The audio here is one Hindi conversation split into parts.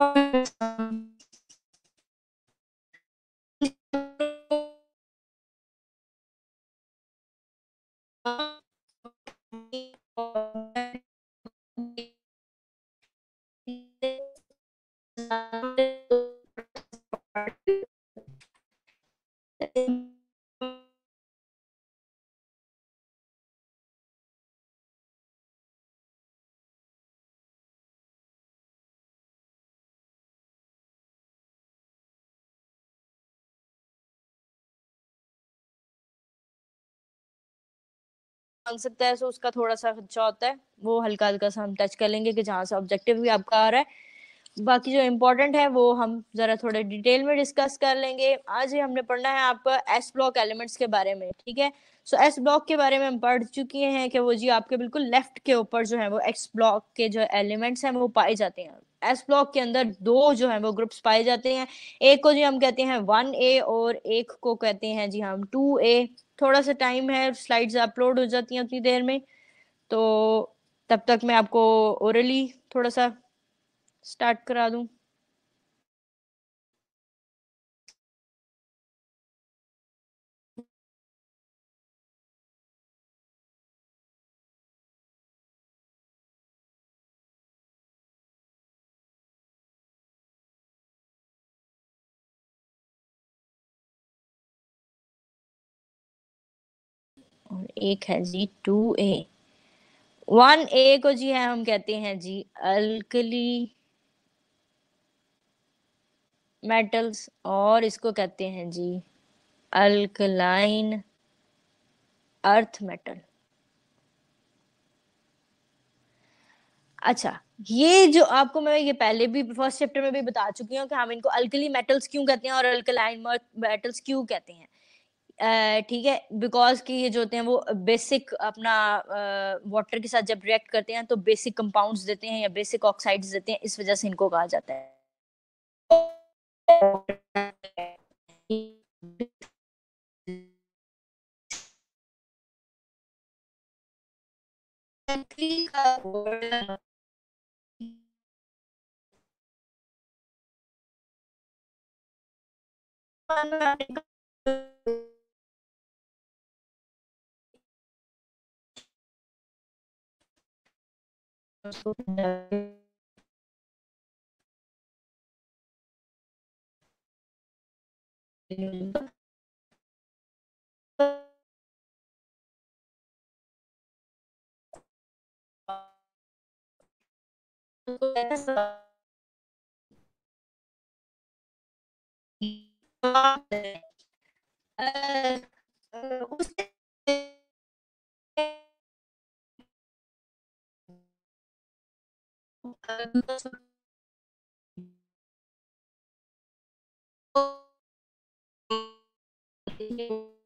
うん。मांग सकता है सो उसका थोड़ा सा खर्चा होता है वो हल्का हल्का सा हम टच कर लेंगे कि जहाँ से ऑब्जेक्टिव भी आपका आ रहा है बाकी जो इम्पोर्टेंट है वो हम जरा थोड़े डिटेल में डिस्कस कर लेंगे आज ही हमने पढ़ना है आपका एस ब्लॉक एलिमेंट्स के बारे में ठीक है सो एस ब्लॉक के बारे में हम पढ़ चुके हैं कि वो जी आपके बिल्कुल लेफ्ट के ऊपर जो है वो एक्स ब्लॉक के जो एलिमेंट्स हैं वो पाए जाते हैं एस ब्लॉक के अंदर दो जो है वो ग्रुप्स पाए जाते हैं एक को जी हम कहते हैं वन ए और एक को कहते हैं जी हम टू ए थोड़ा सा टाइम है स्लाइड्स अपलोड हो जाती हैं उतनी देर में तो तब तक मैं आपको ओरली थोड़ा सा स्टार्ट करा दूँ एक है जी टू ए वन ए को जी है हम कहते हैं जी अल्कली मेटल्स और इसको कहते हैं जी अल्कलाइन अर्थ मेटल अच्छा ये जो आपको मैं ये पहले भी फर्स्ट चैप्टर में भी बता चुकी हूँ कि हम इनको अल्कली मेटल्स क्यों कहते हैं और अल्कलाइन मेटल्स क्यों कहते हैं ठीक है बिकॉज कि ये जो होते हैं वो बेसिक अपना वाटर के साथ जब रिएक्ट करते हैं तो बेसिक कंपाउंड्स देते हैं या बेसिक ऑक्साइड्स देते हैं इस वजह से इनको कहा जाता है số Uh, uh, Thank you.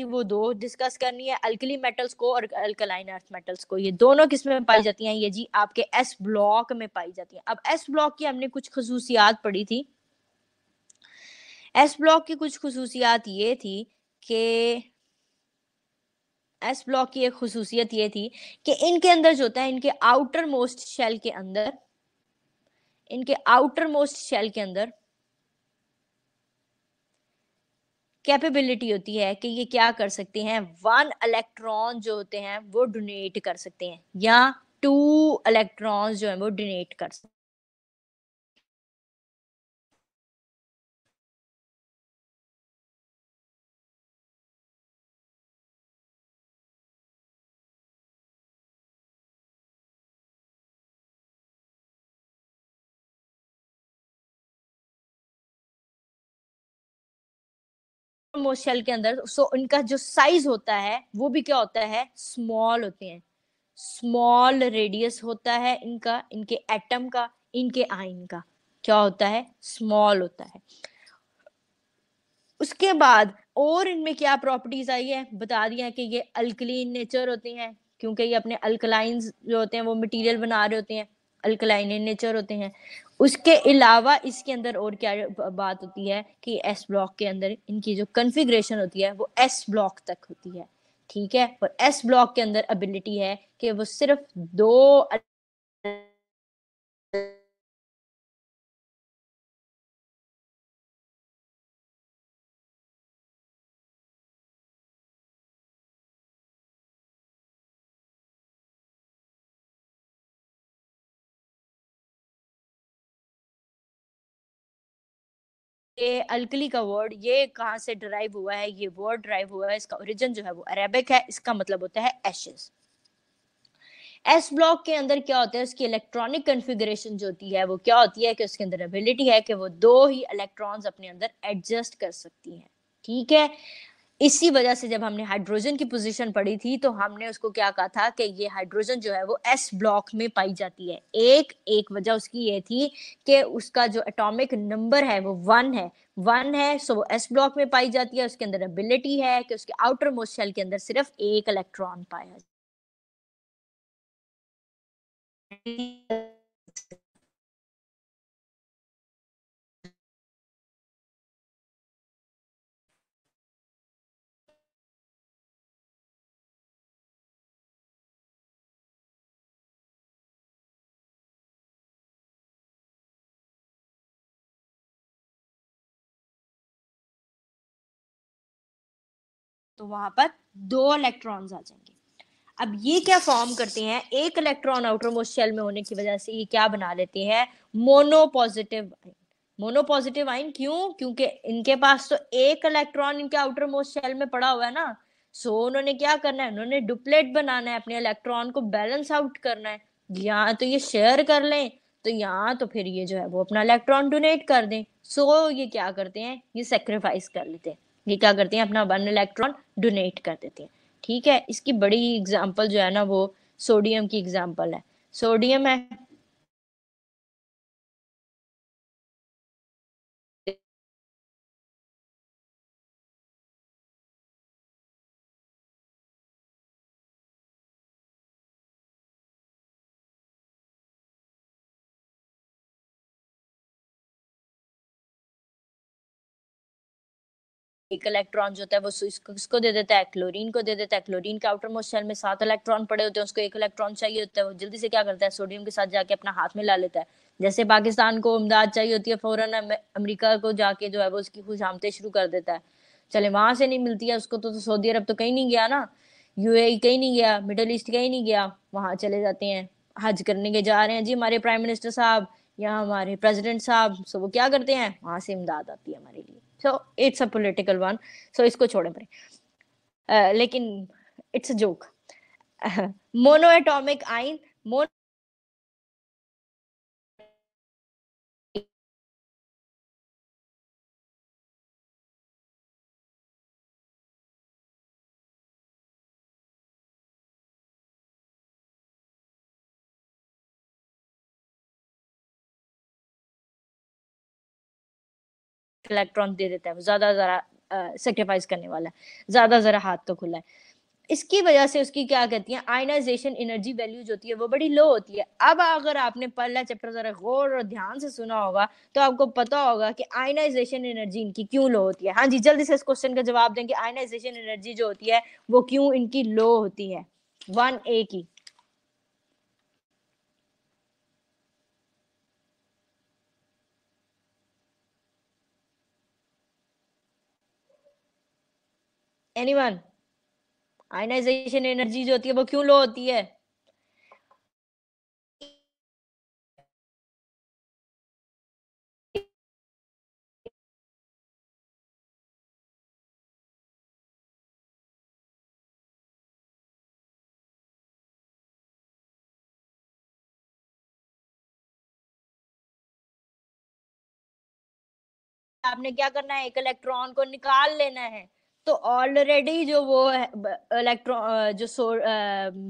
थी वो दो डिस्कस करनी है अल्कली मेटल्स को और अल्कलाइन अर्थ मेटल्स को ये दोनों किस्में में पाई जाती हैं ये जी आपके एस ब्लॉक में पाई जाती हैं अब एस ब्लॉक की हमने कुछ खसूसियात पढ़ी थी एस ब्लॉक की कुछ खसूसियात ये थी कि एस ब्लॉक की एक खसूसियत ये थी कि इनके अंदर जो होता है इनके आउटर मोस्ट शेल के अंदर इनके आउटर मोस्ट शेल के अंदर कैपेबिलिटी होती है कि ये क्या कर सकते हैं वन इलेक्ट्रॉन जो होते हैं वो डोनेट कर सकते हैं या टू इलेक्ट्रॉन्स जो है वो डोनेट कर सकते हैं मोस्ट शेल के अंदर सो so, इनका जो साइज होता है वो भी क्या होता है स्मॉल होते हैं स्मॉल रेडियस होता है इनका इनके एटम का इनके आइन का क्या होता है स्मॉल होता है उसके बाद और इनमें क्या प्रॉपर्टीज आई है बता दिया है कि ये अल्कलीन नेचर होते हैं क्योंकि ये अपने अल्कलाइन जो होते हैं वो मटेरियल बना रहे होते हैं अल्कलाइन नेचर होते हैं उसके अलावा इसके अंदर और क्या बात होती है कि एस ब्लॉक के अंदर इनकी जो कन्फिग्रेशन होती है वो एस ब्लॉक तक होती है ठीक है और एस ब्लॉक के अंदर एबिलिटी है कि वो सिर्फ दो ये अलकली का वर्ड ये कहाँ से ड्राइव हुआ है ये वर्ड ड्राइव हुआ है इसका ओरिजिन जो है वो अरेबिक है इसका मतलब होता है एशेस एस ब्लॉक के अंदर क्या होता है उसकी इलेक्ट्रॉनिक कन्फिग्रेशन जो होती है वो क्या होती है कि उसके अंदर एबिलिटी है कि वो दो ही इलेक्ट्रॉन्स अपने अंदर एडजस्ट कर सकती हैं ठीक है इसी वजह से जब हमने हाइड्रोजन की पोजीशन पढ़ी थी तो हमने उसको क्या कहा था कि ये हाइड्रोजन जो है वो एस ब्लॉक में पाई जाती है एक एक वजह उसकी ये थी कि उसका जो एटॉमिक नंबर है वो वन है वन है सो वो एस ब्लॉक में पाई जाती है उसके अंदर एबिलिटी है कि उसके आउटर मोस्ट शेल के अंदर सिर्फ एक इलेक्ट्रॉन पाया तो वहां पर दो इलेक्ट्रॉन्स आ जाएंगे अब ये क्या फॉर्म करते हैं एक इलेक्ट्रॉन आउटर मोस्ट शेल में होने की वजह से ये क्या बना लेते हैं मोनोपॉजिटिव आइन मोनोपॉजिटिव आइन क्यों क्योंकि इनके पास तो एक इलेक्ट्रॉन इनके आउटर मोस्ट शेल में पड़ा हुआ है ना सो so, उन्होंने क्या करना है उन्होंने डुप्लेट बनाना है अपने इलेक्ट्रॉन को बैलेंस आउट करना है या तो ये शेयर कर लें तो यहाँ तो फिर ये जो है वो अपना इलेक्ट्रॉन डोनेट कर दें सो so, ये क्या करते हैं ये सेक्रीफाइस कर लेते हैं ये क्या करती हैं अपना वन इलेक्ट्रॉन डोनेट कर देती हैं ठीक है इसकी बड़ी एग्जाम्पल जो है ना वो सोडियम की एग्जाम्पल है सोडियम है एक इलेक्ट्रॉन जो होता है वो इसको दे देता है क्लोरीन को दे देता है क्लोरीन के आउटर मोस्ट शेल में सात इलेक्ट्रॉन पड़े होते हैं उसको एक इलेक्ट्रॉन चाहिए होता है वो जल्दी से क्या करता है सोडियम के साथ जाके अपना हाथ में ला लेता है जैसे पाकिस्तान को इमदाद चाहिए होती है फौरन अमरीका को जाके जो है वो उसकी आमते शुरू कर देता है चले वहां से नहीं मिलती है उसको तो, तो सऊदी अरब तो कहीं नहीं गया ना यूएई e कहीं नहीं गया मिडल ईस्ट कहीं नहीं गया वहां चले जाते हैं हज करने के जा रहे हैं जी हमारे प्राइम मिनिस्टर साहब या हमारे प्रेसिडेंट साहब सो वो क्या करते हैं वहां से इमदाद आती है हमारे लिए so it's a political one so इसको छोड़े पड़े लेकिन it's a joke monoatomic ion mono electron दे देता है वो ज्यादा जरा सेक्रीफाइस करने वाला है ज्यादा जरा हाथ तो खुला है इसकी वजह से उसकी क्या कहती है आयनाइजेशन एनर्जी वैल्यूज होती है वो बड़ी लो होती है अब अगर आपने पहला चैप्टर जरा गौर और ध्यान से सुना होगा तो आपको पता होगा कि आयनाइजेशन एनर्जी इनकी क्यों लो होती है हाँ जी जल्दी से इस क्वेश्चन का जवाब देंगे आयनाइजेशन एनर्जी जो होती है वो क्यों इनकी लो होती है वन ए की एनीवन आयनाइजेशन एनर्जी जो होती है वो क्यों लो होती है आपने क्या करना है एक इलेक्ट्रॉन को निकाल लेना है तो ऑलरेडी जो वो इलेक्ट्रो जो सो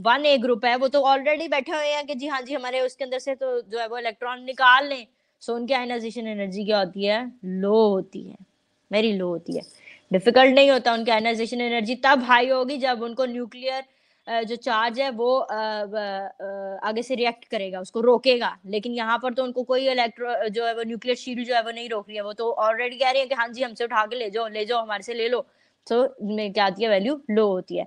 वन ए ग्रुप है वो तो ऑलरेडी बैठे हुए हैं कि जी हाँ जी हमारे उसके अंदर से तो जो है वो इलेक्ट्रॉन निकाल लें सो उनकी आयनाइजेशन एनर्जी क्या होती है लो होती है वेरी लो होती है डिफिकल्ट नहीं होता उनकी आयनाइजेशन एनर्जी तब हाई होगी जब उनको न्यूक्लियर जो चार्ज है वो आगे से रिएक्ट करेगा उसको रोकेगा लेकिन यहाँ पर तो उनको कोई इलेक्ट्रो जो है वो न्यूक्लियर शील्ड जो है वो नहीं रोक रही है वो तो ऑलरेडी कह रही है कि हाँ जी हमसे उठा के ले जाओ ले जाओ हमारे से ले लो सो तो so, में क्या आती है वैल्यू लो होती है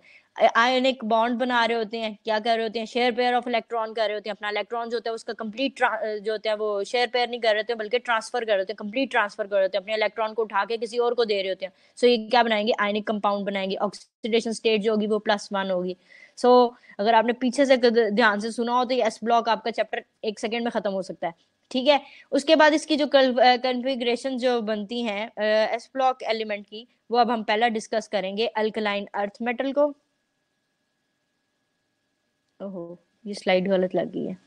आयोनिक बॉन्ड बना रहे होते हैं क्या कर रहे होते हैं शेयर पेयर ऑफ इलेक्ट्रॉन कर रहे होते हैं अपना इलेक्ट्रॉन जो होता है उसका कंप्लीट जो होता है वो शेयर पेयर नहीं कर रहे होते बल्कि ट्रांसफर कर रहे होते हैं कंप्लीट ट्रांसफर कर रहे होते हैं अपने इलेक्ट्रॉन को उठा के किसी और को दे रहे होते हैं सो so, ये क्या बनाएंगे आयनिक कंपाउंड बनाएंगे ऑक्सीडेशन स्टेट जो होगी वो प्लस वन होगी सो so, अगर आपने पीछे से ध्यान से सुना हो तो एस ब्लॉक आपका चैप्टर एक सेकेंड में खत्म हो सकता है ठीक है उसके बाद इसकी जो कन्फिग्रेशन जो बनती है एस ब्लॉक एलिमेंट की वो अब हम पहला डिस्कस करेंगे अल्कलाइन अर्थ मेटल को ओहो ये स्लाइड गलत लग गई है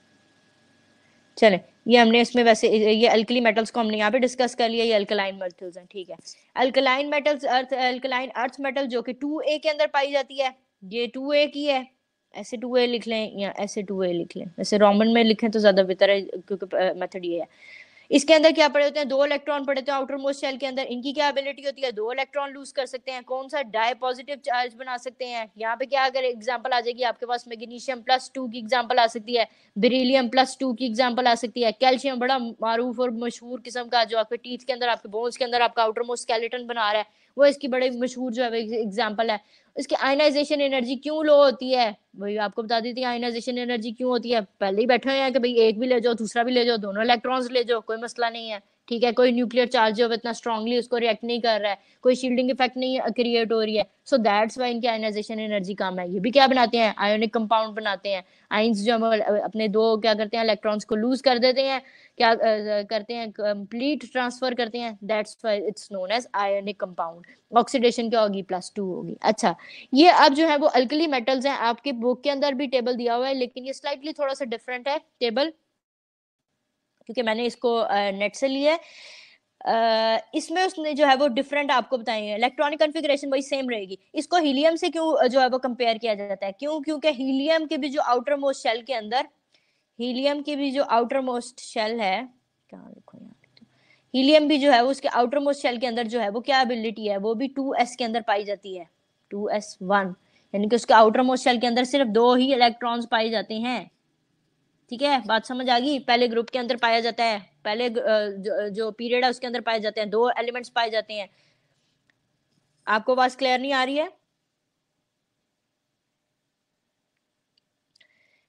चले ये हमने इसमें वैसे ये अल्कली मेटल्स को हमने यहाँ पे डिस्कस कर लिया ये अल्कलाइन मेटल्स हैं ठीक है alkaline metals earth alkaline earth metal जो कि टू ए के अंदर पाई जाती है ये टू ए की है ऐसे टू ए लिख लें या ऐसे टू ए लिख लें वैसे रोमन में लिखें तो ज़्यादा बेहतर है क्योंकि मेथड ये है इसके अंदर क्या पड़े होते हैं दो इलेक्ट्रॉन पड़े होते हैं आउटर मोस्ट शेल के अंदर इनकी क्या एबिलिटी होती है दो इलेक्ट्रॉन लूज कर सकते हैं कौन सा डाई पॉजिटिव चार्ज बना सकते हैं यहाँ पे क्या अगर एग्जाम्पल आ जाएगी आपके पास मैग्नीशियम प्लस टू की एग्जाम्पल आ सकती है बेरिलियम प्लस टू की एग्जाम्पल आ सकती है कैल्शियम बड़ा मारूफ और मशहूर किस्म का जो आपके टीथ के अंदर आपके बोन्स के अंदर आपका आउटर मोस्ट स्केलेटन बना रहा है वो इसकी बड़े मशहूर जो है एग्जाम्पल है इसकी आयनाइजेशन एनर्जी क्यों लो होती है वही आपको बता दी थी आयनाइजेशन एनर्जी क्यों होती है पहले ही बैठे हुए हैं कि भाई एक भी ले जाओ दूसरा भी ले जाओ दोनों इलेक्ट्रॉन्स ले जाओ कोई मसला नहीं है ठीक है कोई न्यूक्लियर चार्ज जो इतना स्ट्रांगली उसको रिएक्ट नहीं कर रहा है कोई शील्डिंग इफेक्ट नहीं क्रिएट हो रही है सो दैट्स वाई इनकी आयनाइजेशन एनर्जी कम है ये भी क्या बनाते हैं आयोनिक कंपाउंड बनाते हैं आइंस जो हम अपने दो क्या करते हैं इलेक्ट्रॉन्स को लूज कर देते हैं क्या करते हैं कंप्लीट ट्रांसफर करते हैं that's why it's known as ionic compound oxidation क्या होगी प्लस टू होगी अच्छा ये अब जो है वो अल्कली मेटल्स हैं आपके बुक के अंदर भी टेबल दिया हुआ है लेकिन ये स्लाइटली थोड़ा सा डिफरेंट है टेबल क्योंकि मैंने इसको नेट से लिया है Uh, इसमें उसने जो है वो डिफरेंट आपको बताएंगे इलेक्ट्रॉनिक कॉन्फ़िगरेशन वही सेम रहेगी इसको हीलियम से क्यों जो है वो कंपेयर किया जाता है क्यों क्योंकि हीलियम के भी जो आउटर मोस्ट शेल के अंदर हीलियम के भी जो आउटर मोस्ट शेल है क्या लिखो यहाँ हीलियम भी जो है वो उसके आउटर मोस्ट शेल के अंदर जो है वो क्या एबिलिटी है वो भी टू एस के अंदर पाई जाती है टू एस वन यानी कि उसके आउटर मोस्ट शेल के अंदर सिर्फ दो ही इलेक्ट्रॉन्स पाए जाते हैं ठीक है बात समझ आ गई पहले ग्रुप के अंदर पाया जाता है पहले जो, पीरियड है उसके अंदर पाए जाते हैं दो एलिमेंट्स पाए जाते हैं आपको आवाज क्लियर नहीं आ रही है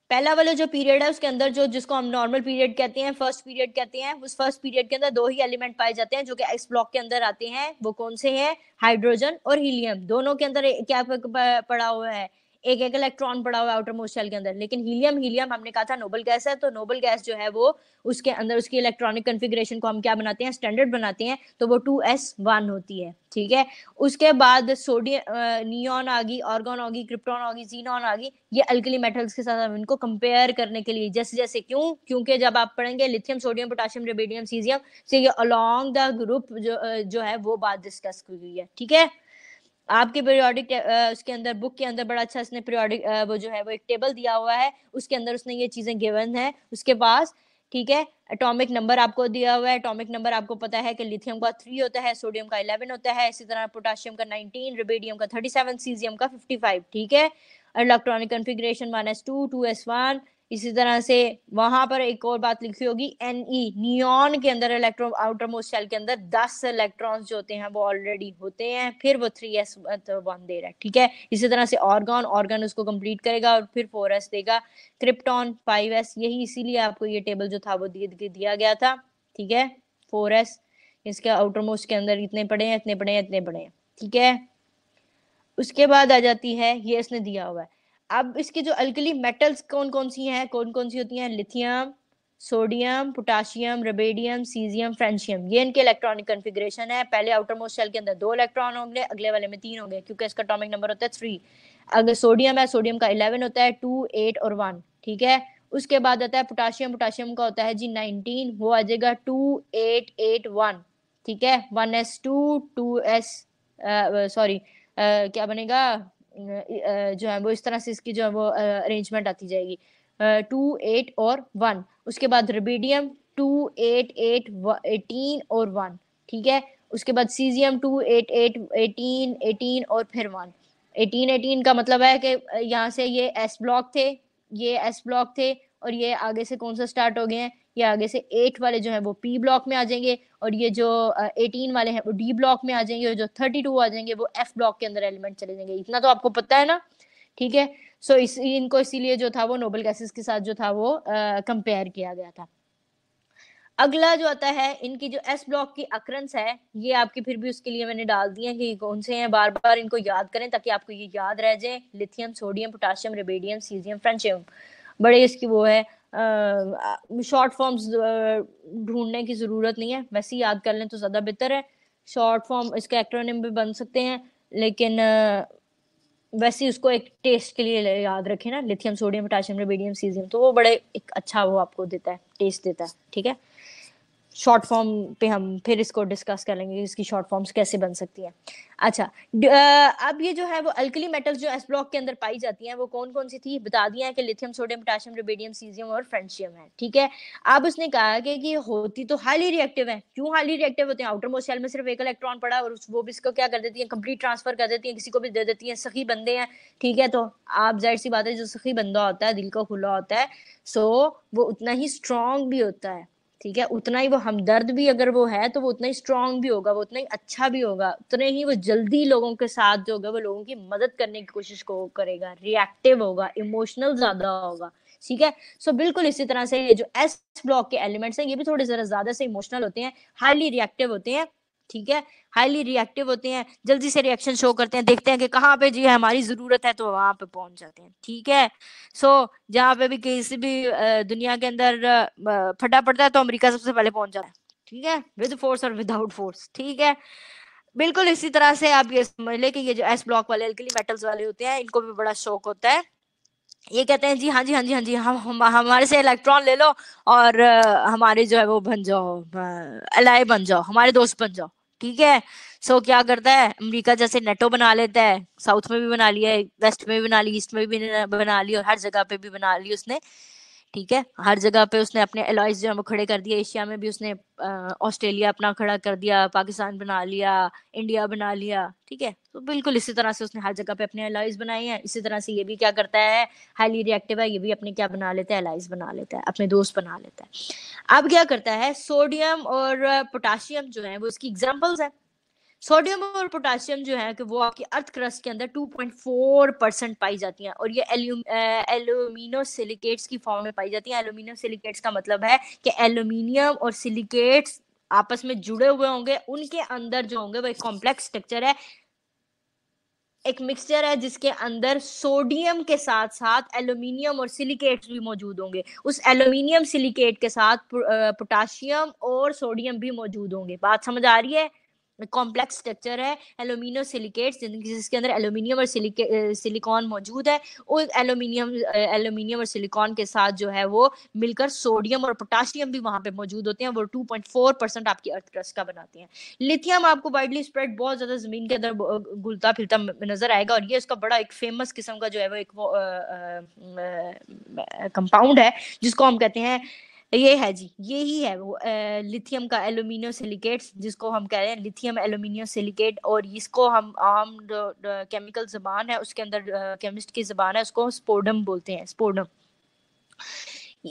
पहला वाला जो पीरियड है उसके अंदर जो जिसको हम नॉर्मल पीरियड कहते हैं फर्स्ट पीरियड कहते हैं उस फर्स्ट पीरियड के अंदर दो ही एलिमेंट पाए जाते हैं जो कि एक्स ब्लॉक के अंदर आते हैं वो कौन से हैं हाइड्रोजन और हीलियम दोनों के अंदर क्या पड़ा हुआ है एक एक इलेक्ट्रॉन पड़ा हुआ आउटर मोस्ट शेल के अंदर लेकिन हीलियम हीलियम हमने कहा था नोबल गैस है तो नोबल गैस जो है वो उसके अंदर उसकी इलेक्ट्रॉनिक कन्फिग्रेशन को हम क्या बनाते हैं स्टैंडर्ड बनाते हैं तो वो टू एस वन होती है ठीक है उसके बाद सोडियम नियॉन आ गई ऑर्गोन आ गई क्रिप्टॉन आ गई जीनॉन आ गई ये अल्कली मेटल्स के साथ हम इनको कंपेयर करने के लिए जैसे जैसे क्यों क्योंकि जब आप पढ़ेंगे lithium sodium potassium rubidium caesium से ये अलोंग द ग्रुप जो जो है वो बात डिस्कस की गई है ठीक है आपके पीरियोडिक उसके अंदर बुक के अंदर बड़ा अच्छा उसने पीरियोडिक वो जो है वो एक टेबल दिया हुआ है उसके अंदर उसने ये चीजें गिवन है उसके पास ठीक है एटॉमिक नंबर आपको दिया हुआ है एटॉमिक नंबर आपको पता है कि लिथियम का थ्री होता है सोडियम का इलेवन होता है इसी तरह पोटाशियम का नाइनटीन रिबेडियम का थर्टी सेवन सीजियम का फिफ्टी फाइव ठीक है electronic configuration minus two two S one इसी तरह से वहां पर एक और बात लिखी होगी एनई नियॉन e, के अंदर इलेक्ट्रॉन आउटर मोस्ट शेल के अंदर दस इलेक्ट्रॉन्स जो होते हैं वो ऑलरेडी होते हैं फिर वो थ्री एस वन दे रहा है ठीक है इसी तरह से ऑर्गन ऑर्गन उसको कंप्लीट करेगा और फिर फोर एस देगा क्रिप्टॉन फाइव एस यही इसीलिए आपको ये टेबल जो था वो दिया गया था ठीक है फोर एस इसके आउटर मोस्ट के अंदर इतने पड़े हैं इतने पड़े हैं इतने पड़े हैं ठीक है उसके बाद आ जाती है ये इसने दिया हुआ है अब इसके जो अल्कली मेटल्स कौन कौन सी हैं कौन कौन सी होती हैं lithium sodium potassium rubidium caesium francium ये इनके इलेक्ट्रॉनिक कन्फिग्रेशन है पहले आउटर मोस्ट शेल के अंदर दो इलेक्ट्रॉन होंगे अगले वाले में तीन होंगे क्योंकि इसका अटोमिक नंबर होता है थ्री अगर सोडियम है सोडियम का इलेवन होता है टू एट और वन ठीक है उसके बाद आता है पोटाशियम पोटाशियम का होता है जी नाइनटीन वो आ जाएगा टू एट एट वन ठीक है one S two two S sorry क्या बनेगा जो है वो इस तरह से इसकी जो है वो अरेंजमेंट आती जाएगी टू एट और वन उसके बाद rubidium two eight eight eighteen और वन ठीक है उसके बाद caesium two eight eight eighteen eighteen और फिर वन एटीन एटीन का मतलब है कि यहाँ से ये एस ब्लॉक थे ये एस ब्लॉक थे और ये आगे से कौन सा स्टार्ट हो गए हैं ये आगे से एट वाले जो है वो पी ब्लॉक में आ जाएंगे और ये जो एटीन वाले हैं वो डी ब्लॉक में आ जाएंगे और जो थर्टी टू आ जाएंगे वो एफ ब्लॉक के अंदर एलिमेंट चले जाएंगे इतना तो आपको पता है ना ठीक है सो इस इनको इसीलिए जो था वो नोबल गैसेस के साथ जो था वो कंपेयर किया गया था अगला जो आता है इनकी जो एस ब्लॉक की अक्रंस है ये आपकी फिर भी उसके लिए मैंने डाल दिए कि कौन से हैं बार बार इनको याद करें ताकि आपको ये याद रह जाए lithium sodium potassium rubidium caesium francium बड़े इसकी वो है शॉर्ट फॉर्म्स ढूंढने की ज़रूरत नहीं है वैसे ही याद कर लें तो ज़्यादा बेहतर है शॉर्ट फॉर्म इसके एक्ट्रोनिम भी बन सकते हैं लेकिन वैसे उसको एक टेस्ट के लिए याद रखें ना lithium sodium potassium rubidium caesium तो वो बड़े एक अच्छा वो आपको देता है टेस्ट देता है ठीक है शॉर्ट फॉर्म पे हम फिर इसको डिस्कस कर लेंगे इसकी शॉर्ट फॉर्म्स कैसे बन सकती हैं अच्छा अब ये जो है वो अल्कली मेटल्स जो एस ब्लॉक के अंदर पाई जाती हैं वो कौन कौन सी थी बता दिया है कि lithium sodium potassium rubidium caesium और फ्रेंशियम है ठीक है अब उसने कहा कि ये होती तो हाईली रिएक्टिव है क्यों हाईली रिएक्टिव होते हैं आउटर मोशियल में सिर्फ एक इलेक्ट्रॉन पड़ा और वो भी इसको क्या कर देती है कंप्लीट ट्रांसफर कर देती है किसी को भी दे देती है सखी बंदे हैं ठीक है तो आप जाहिर सी बात है जो सखी बंदा होता है दिल का खुला होता है सो वो उतना ही स्ट्रांग भी होता है ठीक है उतना ही वो हमदर्द भी अगर वो है तो वो उतना ही स्ट्रांग भी होगा वो उतना ही अच्छा भी होगा उतने ही वो जल्दी लोगों के साथ जो होगा वो लोगों की मदद करने की कोशिश को करेगा रिएक्टिव होगा इमोशनल ज्यादा होगा ठीक है सो बिल्कुल इसी तरह से ये जो एस ब्लॉक के एलिमेंट्स हैं ये भी थोड़े जरा ज्यादा से इमोशनल होते हैं हाईली रिएक्टिव होते हैं ठीक है हाईली रिएक्टिव होते हैं जल्दी से रिएक्शन शो करते हैं देखते हैं कि कहाँ पे जी हमारी जरूरत है तो वहां पे पहुंच जाते हैं ठीक है सो so, जहाँ पे भी किसी भी दुनिया के अंदर फटा पड़ता है तो अमेरिका सबसे पहले पहुंच जाता है ठीक है विद फोर्स और विदाउट फोर्स ठीक है बिल्कुल इसी तरह से आप ये समझ ले कि ये जो एस ब्लॉक वाले अल्कली मेटल्स वाले होते हैं इनको भी बड़ा शौक होता है ये कहते हैं जी हाँ जी हाँ जी हाँ जी हाँ, हम हम हमारे से इलेक्ट्रॉन ले लो और हमारे जो है वो बन जाओ अलाय बन जाओ हमारे दोस्त बन जाओ ठीक है सो so, क्या करता है अमेरिका जैसे नेटो बना लेता है साउथ में भी बना लिया वेस्ट में भी बना लिया ईस्ट में भी बना ली और हर जगह पे भी बना ली उसने ठीक है हर जगह पे उसने अपने एलॉयस जो है वो खड़े कर दिए एशिया में भी उसने ऑस्ट्रेलिया अपना खड़ा कर दिया पाकिस्तान बना लिया इंडिया बना लिया ठीक है तो बिल्कुल इसी तरह से उसने हर जगह पे अपने एलॉयस बनाए हैं इसी तरह से ये भी क्या करता है हाईली रिएक्टिव है ये भी अपने क्या बना लेता है एलॉयस बना लेता है अपने दोस्त बना लेता है अब क्या करता है सोडियम और पोटाशियम जो है वो इसकी एग्जाम्पल्स है सोडियम और पोटासियम जो है कि वो आपकी अर्थ क्रस्ट के अंदर 2.4 परसेंट पाई जाती हैं और ये एल्यूमिनो सिलिकेट्स की फॉर्म में पाई जाती हैं एल्यूमिनो सिलिकेट्स का मतलब है कि एल्यूमिनियम और सिलिकेट्स आपस में जुड़े हुए होंगे उनके अंदर जो होंगे वो एक कॉम्प्लेक्स स्ट्रक्चर है एक मिक्सचर है जिसके अंदर सोडियम के साथ साथ एल्यूमिनियम और सिलिकेट्स भी मौजूद होंगे उस एल्यूमिनियम सिलिकेट के साथ पोटाशियम और सोडियम भी मौजूद होंगे बात समझ आ रही है कॉम्प्लेक्स स्ट्रक्चर है एल्यूमिनो सिलिकेट जिसके अंदर एलुमिनियम और सिलिकॉन मौजूद है और एल्यूमिनियम एल्यूमिनियम और सिलिकॉन के साथ जो है वो मिलकर सोडियम और पोटाशियम भी वहां पे मौजूद होते हैं वो 2.4 परसेंट आपकी अर्थ क्रस्ट का बनाते हैं लिथियम आपको वाइडली स्प्रेड बहुत ज्यादा जमीन के अंदर घुलता फिरता नजर आएगा और ये उसका बड़ा एक फेमस किस्म का जो है वो एक कंपाउंड है जिसको हम कहते हैं ये है जी ये ही है वो लिथियम का एलुमिनियम सिलिकेट जिसको हम कह रहे हैं लिथियम एलुमिनियम सिलिकेट और इसको हम आम केमिकल जबान है उसके अंदर केमिस्ट की जबान है उसको स्पोडम बोलते हैं स्पोडम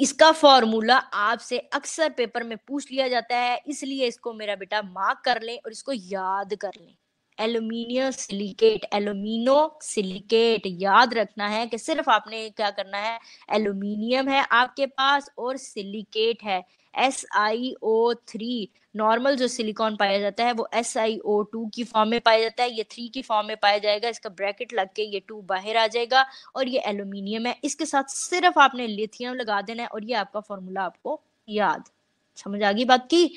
इसका फॉर्मूला आपसे अक्सर पेपर में पूछ लिया जाता है इसलिए इसको मेरा बेटा मार्क कर लें और इसको याद कर लें एल्यूमिनियम सिलिकेट एल्यूमिनो सिलिकेट याद रखना है कि सिर्फ आपने क्या करना है एल्यूमिनियम है आपके पास और सिलिकेट है S I O three normal जो सिलिकॉन पाया जाता है वो एस आई ओ टू की फॉर्म में पाया जाता है ये थ्री की फॉर्म में पाया जाएगा इसका ब्रैकेट लग के ये टू बाहर आ जाएगा और ये एल्यूमिनियम है इसके साथ सिर्फ आपने लिथियम लगा देना है और ये आपका फॉर्मूला आपको याद समझ आ गई बात की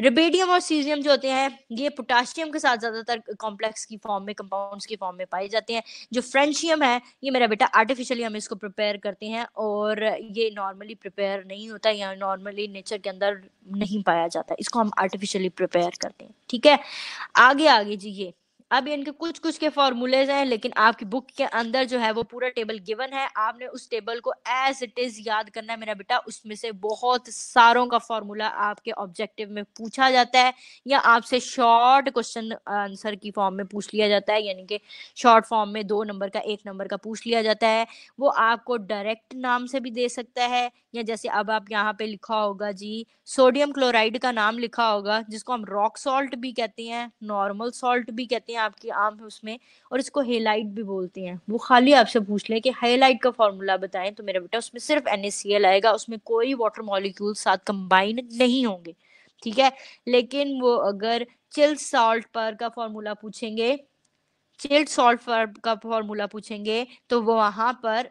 रिबेडियम और सीजियम जो होते हैं ये पोटाशियम के साथ ज्यादातर कॉम्प्लेक्स की फॉर्म में कंपाउंड्स की फॉर्म में पाए जाते हैं जो फ्रेंशियम है ये मेरा बेटा आर्टिफिशियली हम इसको प्रिपेयर करते हैं और ये नॉर्मली प्रिपेयर नहीं होता या नॉर्मली नेचर के अंदर नहीं पाया जाता इसको हम आर्टिफिशियली प्रिपेयर करते हैं ठीक है आगे आगे जी ये अब इनके कुछ कुछ के फॉर्मूलेज हैं लेकिन आपकी बुक के अंदर जो है वो पूरा टेबल गिवन है आपने उस टेबल को एज इट इज याद करना है मेरा बेटा उसमें से बहुत सारों का फॉर्मूला आपके ऑब्जेक्टिव में पूछा जाता है या आपसे शॉर्ट क्वेश्चन आंसर की फॉर्म में पूछ लिया जाता है यानी कि शॉर्ट फॉर्म में दो नंबर का एक नंबर का पूछ लिया जाता है वो आपको डायरेक्ट नाम से भी दे सकता है या जैसे अब आप यहाँ पे लिखा होगा जी सोडियम क्लोराइड का नाम लिखा होगा जिसको हम रॉक सॉल्ट भी कहते हैं नॉर्मल सॉल्ट भी कहते हैं है आपकी आम है उसमें और इसको हेलाइट भी बोलते हैं वो खाली आपसे पूछ लें कि हेलाइट का फॉर्मूला बताएं तो मेरा बेटा उसमें सिर्फ एन आएगा उसमें कोई वाटर मॉलिक्यूल साथ कंबाइन नहीं होंगे ठीक है लेकिन वो अगर चिल्ड सॉल्ट पर का फॉर्मूला पूछेंगे चिल्ड सॉल्ट का फॉर्मूला पूछेंगे तो वो वहां पर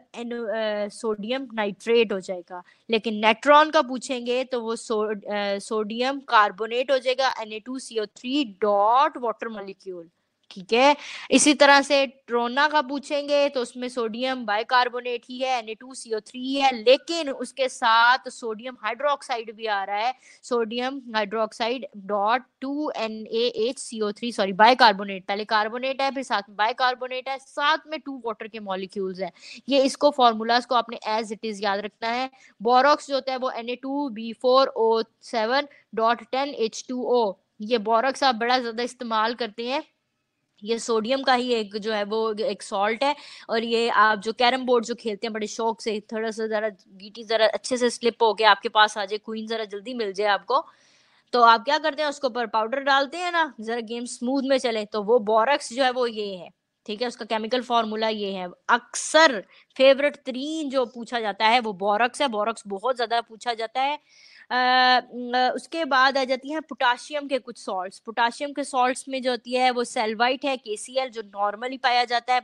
सोडियम नाइट्रेट हो जाएगा लेकिन नेट्रॉन का पूछेंगे तो वो सोडियम कार्बोनेट हो जाएगा N A two C O three dot water molecule ठीक है इसी तरह से ट्रोना का पूछेंगे तो उसमें सोडियम बाइकार्बोनेट ही है एन टू थ्री है लेकिन उसके साथ सोडियम हाइड्रोक्साइड भी आ रहा है sodium hydroxide dot two N H three sorry bicarbonate पहले कार्बोनेट है फिर साथ में बाइकार्बोनेट है साथ में टू वाटर के मॉलिक्यूल्स है ये इसको फॉर्मूलाज को आपने एज इट इज याद रखना है बोरॉक्स जो होता है वो N A two B four O seven dot ten H two O ये बोरक्स आप बड़ा ज्यादा इस्तेमाल करते हैं ये सोडियम का ही एक जो है वो एक सॉल्ट है और ये आप जो कैरम बोर्ड जो खेलते हैं बड़े शौक से थोड़ा सा जरा गीटी जरा अच्छे से स्लिप हो के आपके पास आ जाए क्वीन जरा जल्दी मिल जाए आपको तो आप क्या करते हैं उसके ऊपर पाउडर डालते हैं ना जरा गेम स्मूथ में चले तो वो बोरक्स जो है वो ये है ठीक है उसका केमिकल फॉर्मूला ये है अक्सर फेवरेट तरीन जो पूछा जाता है वो बोरक्स है बोरक्स बहुत ज्यादा पूछा जाता है उसके बाद आ जाती है पोटाशियम के कुछ सॉल्ट्स पोटाशियम के सॉल्ट्स में जो होती है वो सेलवाइट है के जो नॉर्मली पाया जाता है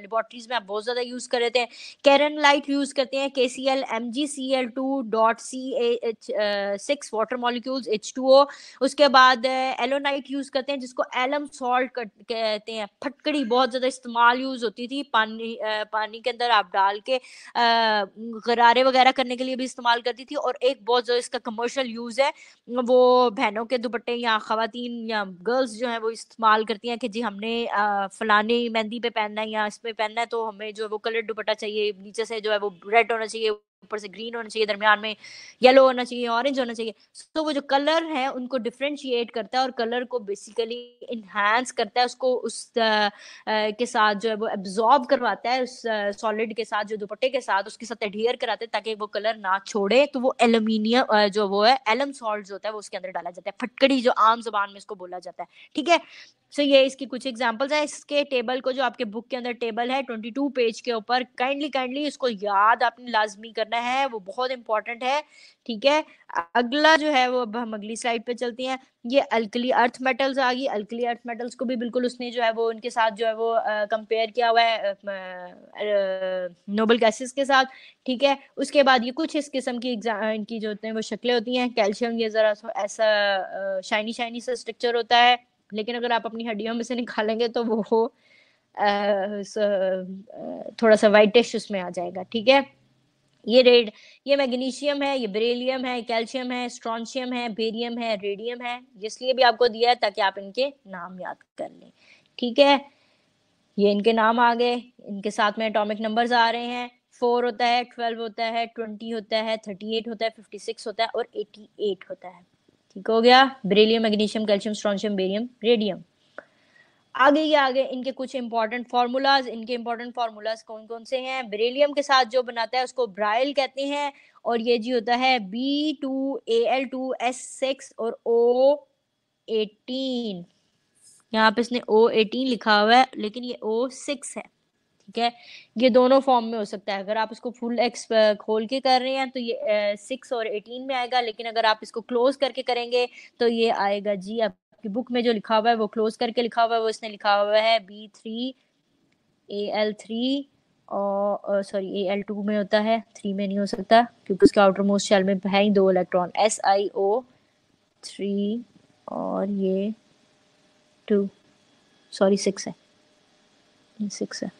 लेबोरेटरीज में आप बहुत ज़्यादा यूज़ कर रहे हैं कैरन लाइट यूज़ करते हैं K C L M G C L two dot C H six water molecules H two O उसके बाद एलोनाइट यूज़ करते हैं जिसको एलम सॉल्ट कहते हैं फटकड़ी बहुत ज़्यादा इस्तेमाल यूज़ होती थी पानी पानी के अंदर आप डाल के गरारे वगैरह करने के लिए भी इस्तेमाल करती थी और एक बहुत ज़्यादा इसका कमर्शियल यूज है वो बहनों के दुपट्टे या खातन या गर्ल्स जो है वो इस्तेमाल करती हैं कि जी हमने फलाने मेहंदी पे पहनना है या इसमें पहनना है तो हमें जो है वो कलर दुपट्टा चाहिए नीचे से जो है वो रेड होना चाहिए ऊपर से ग्रीन होना चाहिए दरमियान में येलो होना चाहिए ऑरेंज होना चाहिए सो so, वो जो कलर है उनको डिफ्रेंशिएट करता है और कलर को बेसिकली इन्हांस करता है उसको उस आ, आ, के साथ जो है वो एब्जॉर्ब करवाता है उस सॉलिड के साथ जो दुपट्टे के साथ उसके साथ एडियर कराते हैं ताकि वो कलर ना छोड़े तो वो एलुमिनियम जो वो है एलम सॉल्ट होता है वो उसके अंदर डाला जाता है फटकड़ी जो आम जबान में इसको बोला जाता है ठीक है सो so, ये इसकी कुछ एग्जाम्पल्स है इसके टेबल को जो आपके बुक के अंदर टेबल है ट्वेंटी टू पेज के ऊपर काइंडली काइंडली इसको याद आपने लाजमी करना है वो बहुत इंपॉर्टेंट है ठीक है अगला जो है वो अब हम अगली स्लाइड पे चलती हैं ये अल्कली अर्थ मेटल्स आ गई अल्कली अर्थ मेटल्स को भी बिल्कुल उसने जो है वो उनके साथ जो है वो कंपेयर किया हुआ है नोबल गैसेस के साथ ठीक है उसके बाद ये कुछ इस किस्म की एग्जाम इनकी जो होते हैं वो शक्लें होती हैं कैल्शियम ये ज़रा ऐसा शाइनी शाइनी सा स्ट्रक्चर होता है लेकिन अगर आप अपनी हड्डियों में से निकालेंगे तो वो थोड़ा सा वाइटिश उसमें आ जाएगा ठीक है ये रेड ये मैग्नीशियम है ये बेरेलियम है कैल्शियम है स्ट्रॉन्शियम है बेरियम है रेडियम है इसलिए भी आपको दिया है ताकि आप इनके नाम याद कर लें ठीक है ये इनके नाम आ गए इनके साथ में एटॉमिक नंबर्स आ रहे हैं फोर होता है ट्वेल्व होता है ट्वेंटी होता है थर्टी एट होता है फिफ्टी सिक्स होता है और एटी एट होता है ठीक हो गया beryllium magnesium calcium strontium barium radium आगे ही आगे इनके कुछ इंपॉर्टेंट फार्मूलाज इनके इंपॉर्टेंट फार्मूलाज कौन कौन से हैं ब्रेलियम के साथ जो बनाता है उसको ब्राइल कहते हैं और ये जी होता है B two A L two S six और ओ एटीन यहाँ पे इसने ओ एटीन लिखा हुआ है लेकिन ये ओ सिक्स है ठीक है ये दोनों फॉर्म में हो सकता है अगर आप इसको फुल एक्स खोल के कर रहे हैं तो ये सिक्स और एटीन में आएगा लेकिन अगर आप इसको क्लोज करके करेंगे तो ये आएगा जी आपकी बुक में जो लिखा हुआ है वो क्लोज करके लिखा हुआ है वो इसने लिखा हुआ है B three A L three और सॉरी ए एल टू में होता है थ्री में नहीं हो सकता क्योंकि उसके आउटर मोस्ट शेल में है ही दो electron S I O three और ये टू सॉरी सिक्स है सिक्स है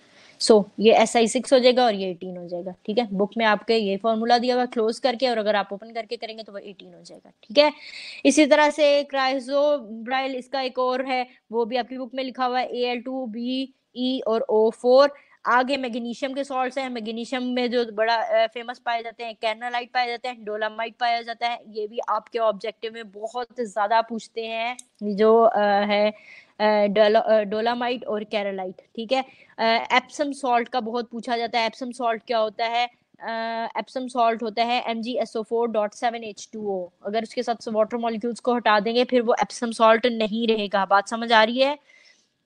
सो so, ये एस आई सिक्स हो जाएगा और ये एटीन हो जाएगा ठीक है बुक में आपके ये फॉर्मूला दिया हुआ क्लोज करके और अगर आप ओपन करके करेंगे तो वो एटीन हो जाएगा ठीक है इसी तरह से क्राइजो ब्राइल इसका एक और है वो भी आपकी बुक में लिखा हुआ है A L two B E और ओ फोर आगे मैग्नीशियम के सॉल्ट है मैग्नीशियम में जो बड़ा फेमस पाए जाते हैं कैनालाइट पाए जाते हैं डोलामाइट पाया जाता है ये भी आपके ऑब्जेक्टिव में बहुत ज्यादा पूछते हैं जो आ, है डोलामाइट और कैरालाइट ठीक है एप्सम सॉल्ट का बहुत पूछा जाता है एप्सम सॉल्ट क्या होता है एप्सम सॉल्ट होता है M G S O four dot seven H two O अगर उसके साथ वाटर मॉलिक्यूल्स को हटा देंगे फिर वो एप्सम सॉल्ट नहीं रहेगा बात समझ आ रही है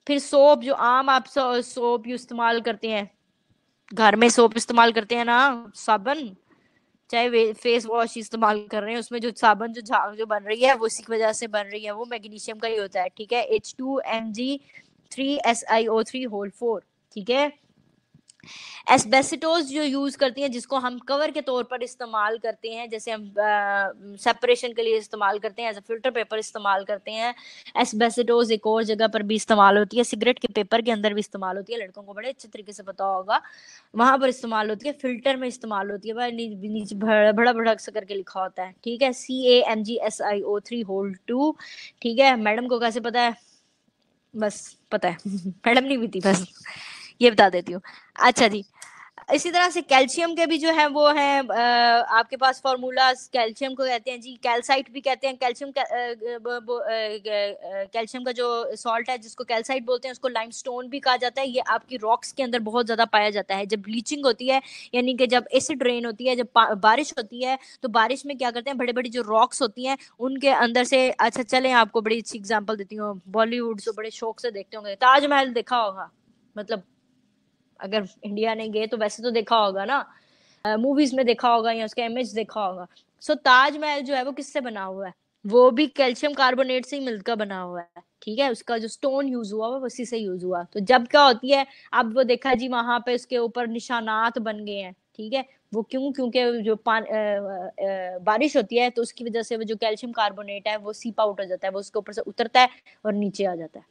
फिर सोप जो आम आप सोप इस्तेमाल करते हैं घर में सोप इस्तेमाल करते हैं ना साबन चाहे फेस वॉश इस्तेमाल कर रहे हैं उसमें जो साबन जो झाग जो बन रही है वो इसी की वजह से बन रही है वो मैग्नीशियम का ही होता है ठीक है H two M G three S I O three whole four ठीक है एसबेसिटोज जो यूज करती हैं जिसको हम कवर के तौर पर इस्तेमाल करते हैं जैसे हम सेपरेशन के लिए इस्तेमाल करते हैं एज अ फिल्टर पेपर इस्तेमाल करते हैं एसबेसिटोज एक और जगह पर भी इस्तेमाल होती है सिगरेट के पेपर के अंदर भी इस्तेमाल होती है लड़कों को बड़े अच्छे तरीके से पता होगा वहां पर इस्तेमाल होती है फिल्टर में इस्तेमाल होती है भाई नीचे भड़ा भड़क से करके लिखा होता है ठीक है C A M G S I O three whole two ठीक है मैडम को कैसे पता है बस पता है मैडम नहीं बीती बस ये बता देती हूँ अच्छा हाँ। जी इसी तरह से कैल्शियम के भी जो है वो है आपके पास फॉर्मूला कैल्शियम को कहते हैं जी कैल्साइट भी कहते हैं कैल्शियम कैल्शियम का जो सॉल्ट है जिसको कैल्साइट बोलते हैं उसको लाइमस्टोन भी कहा जाता है ये आपकी रॉक्स के अंदर बहुत ज्यादा पाया जाता है जब ब्लीचिंग होती है यानी कि जब एसिड रेन होती है जब बारिश होती है तो बारिश में क्या करते हैं बड़े बड़ी जो रॉक्स होती हैं उनके अंदर से अच्छा चले आपको बड़ी अच्छी एग्जाम्पल देती हूँ बॉलीवुड से बड़े शौक से देखते होंगे ताजमहल देखा होगा मतलब अगर इंडिया ने गए तो वैसे तो देखा होगा ना मूवीज में देखा होगा या उसका इमेज देखा होगा सो so, ताजमहल जो है वो किससे बना हुआ है वो भी कैल्शियम कार्बोनेट से ही मिलकर बना हुआ है ठीक है उसका जो स्टोन यूज हुआ वो उसी से यूज हुआ तो जब क्या होती है अब वो देखा जी वहां पे उसके ऊपर निशानात बन गए हैं ठीक है वो क्यों क्योंकि जो पान आ, आ, बारिश होती है तो उसकी वजह से वो जो कैल्शियम कार्बोनेट है वो सीप आउट हो जाता है वो उसके ऊपर से उतरता है और नीचे आ जाता है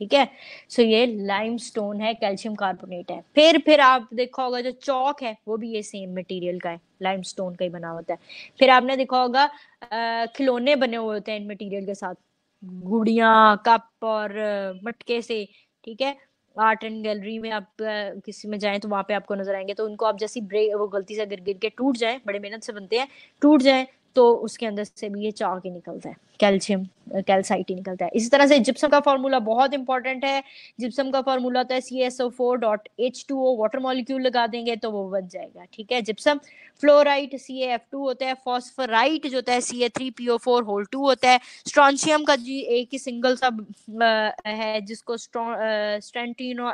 ठीक है सो ये लाइम स्टोन है कैल्शियम कार्बोनेट है फिर फिर आप देखा होगा जो चौक है वो भी ये सेम मटेरियल का है स्टोन का ही बना होता है फिर आपने देखा होगा खिलौने बने हुए होते हैं इन मटेरियल के साथ गुड़िया कप और मटके से ठीक है आर्ट एंड गैलरी में आप किसी में जाएं तो वहां पे आपको नजर आएंगे तो उनको आप जैसी ब्रेक वो गलती से गिर गिर के टूट जाए बड़े मेहनत से बनते हैं टूट जाए तो उसके अंदर से भी ये चाक ही निकलता है कैल्शियम कैल्साइट ही निकलता है इसी तरह से जिप्सम का फॉर्मूला बहुत इंपॉर्टेंट है जिप्सम का फॉर्मूला तो है C S O four dot H two O water molecule लगा देंगे तो वो बन जाएगा ठीक है gypsum fluorite C F two होता है फॉस्फराइट जो होता है C A three P O four whole two होता है स्ट्रॉन्शियम का जी एक ही सिंगल सा है जिसको स्ट्रॉन्टीनो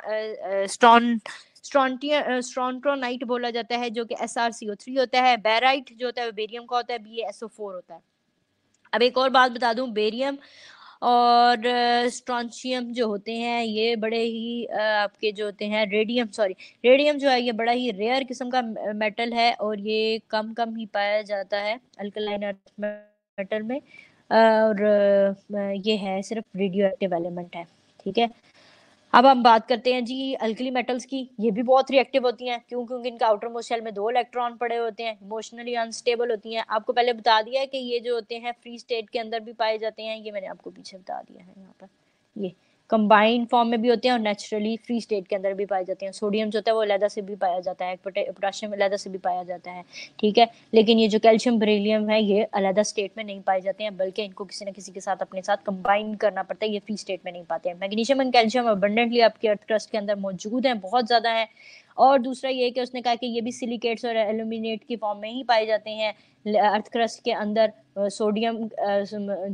स्ट्रॉन स्ट्रॉन्ट्रोनाइट बोला जाता है जो कि S R C O three होता है बेराइट जो होता है बेरियम का होता है बी एस ओ फोर होता है अब एक और बात बता दूं बेरियम और स्ट्रॉन्शियम जो होते हैं ये बड़े ही आपके जो होते हैं रेडियम सॉरी रेडियम जो है ये बड़ा ही रेयर किस्म का मेटल है और ये कम कम ही पाया जाता है अल्कलाइन मेटल में और ये है सिर्फ रेडियो एक्टिव एलिमेंट है ठीक है अब हम बात करते हैं जी अल्कली मेटल्स की ये भी बहुत रिएक्टिव होती हैं क्यों क्योंकि इनका आउटर मोस्ट शेल में दो इलेक्ट्रॉन पड़े होते हैं इमोशनली अनस्टेबल होती हैं आपको पहले बता दिया है कि ये जो होते हैं फ्री स्टेट के अंदर भी पाए जाते हैं ये मैंने आपको पीछे बता दिया है यहाँ पर ये कंबाइंड फॉर्म में भी होते हैं और नेचुरली फ्री स्टेट के अंदर भी पाए जाते हैं सोडियम जो होता है वो अलहदा से भी पाया जाता है पोटाशियम अलहदा से भी पाया जाता है ठीक है लेकिन ये जो कैल्शियम बरेलीम है ये अलहदा स्टेट में नहीं पाए जाते हैं बल्कि इनको किसी न किसी के साथ अपने साथ कंबाइन करना पड़ता है ये फ्री स्टेट में नहीं पाते हैं मैग्नीशियम एंड कैल्शियम अबंडेंटली आपके अर्थ क्रस्ट के अंदर मौजूद हैं बहुत ज़्यादा है और दूसरा ये कि उसने कहा कि ये भी सिलिकेट्स और एल्यूमिनेट की फॉर्म में ही पाए जाते हैं अर्थ क्रस्ट के अंदर सोडियम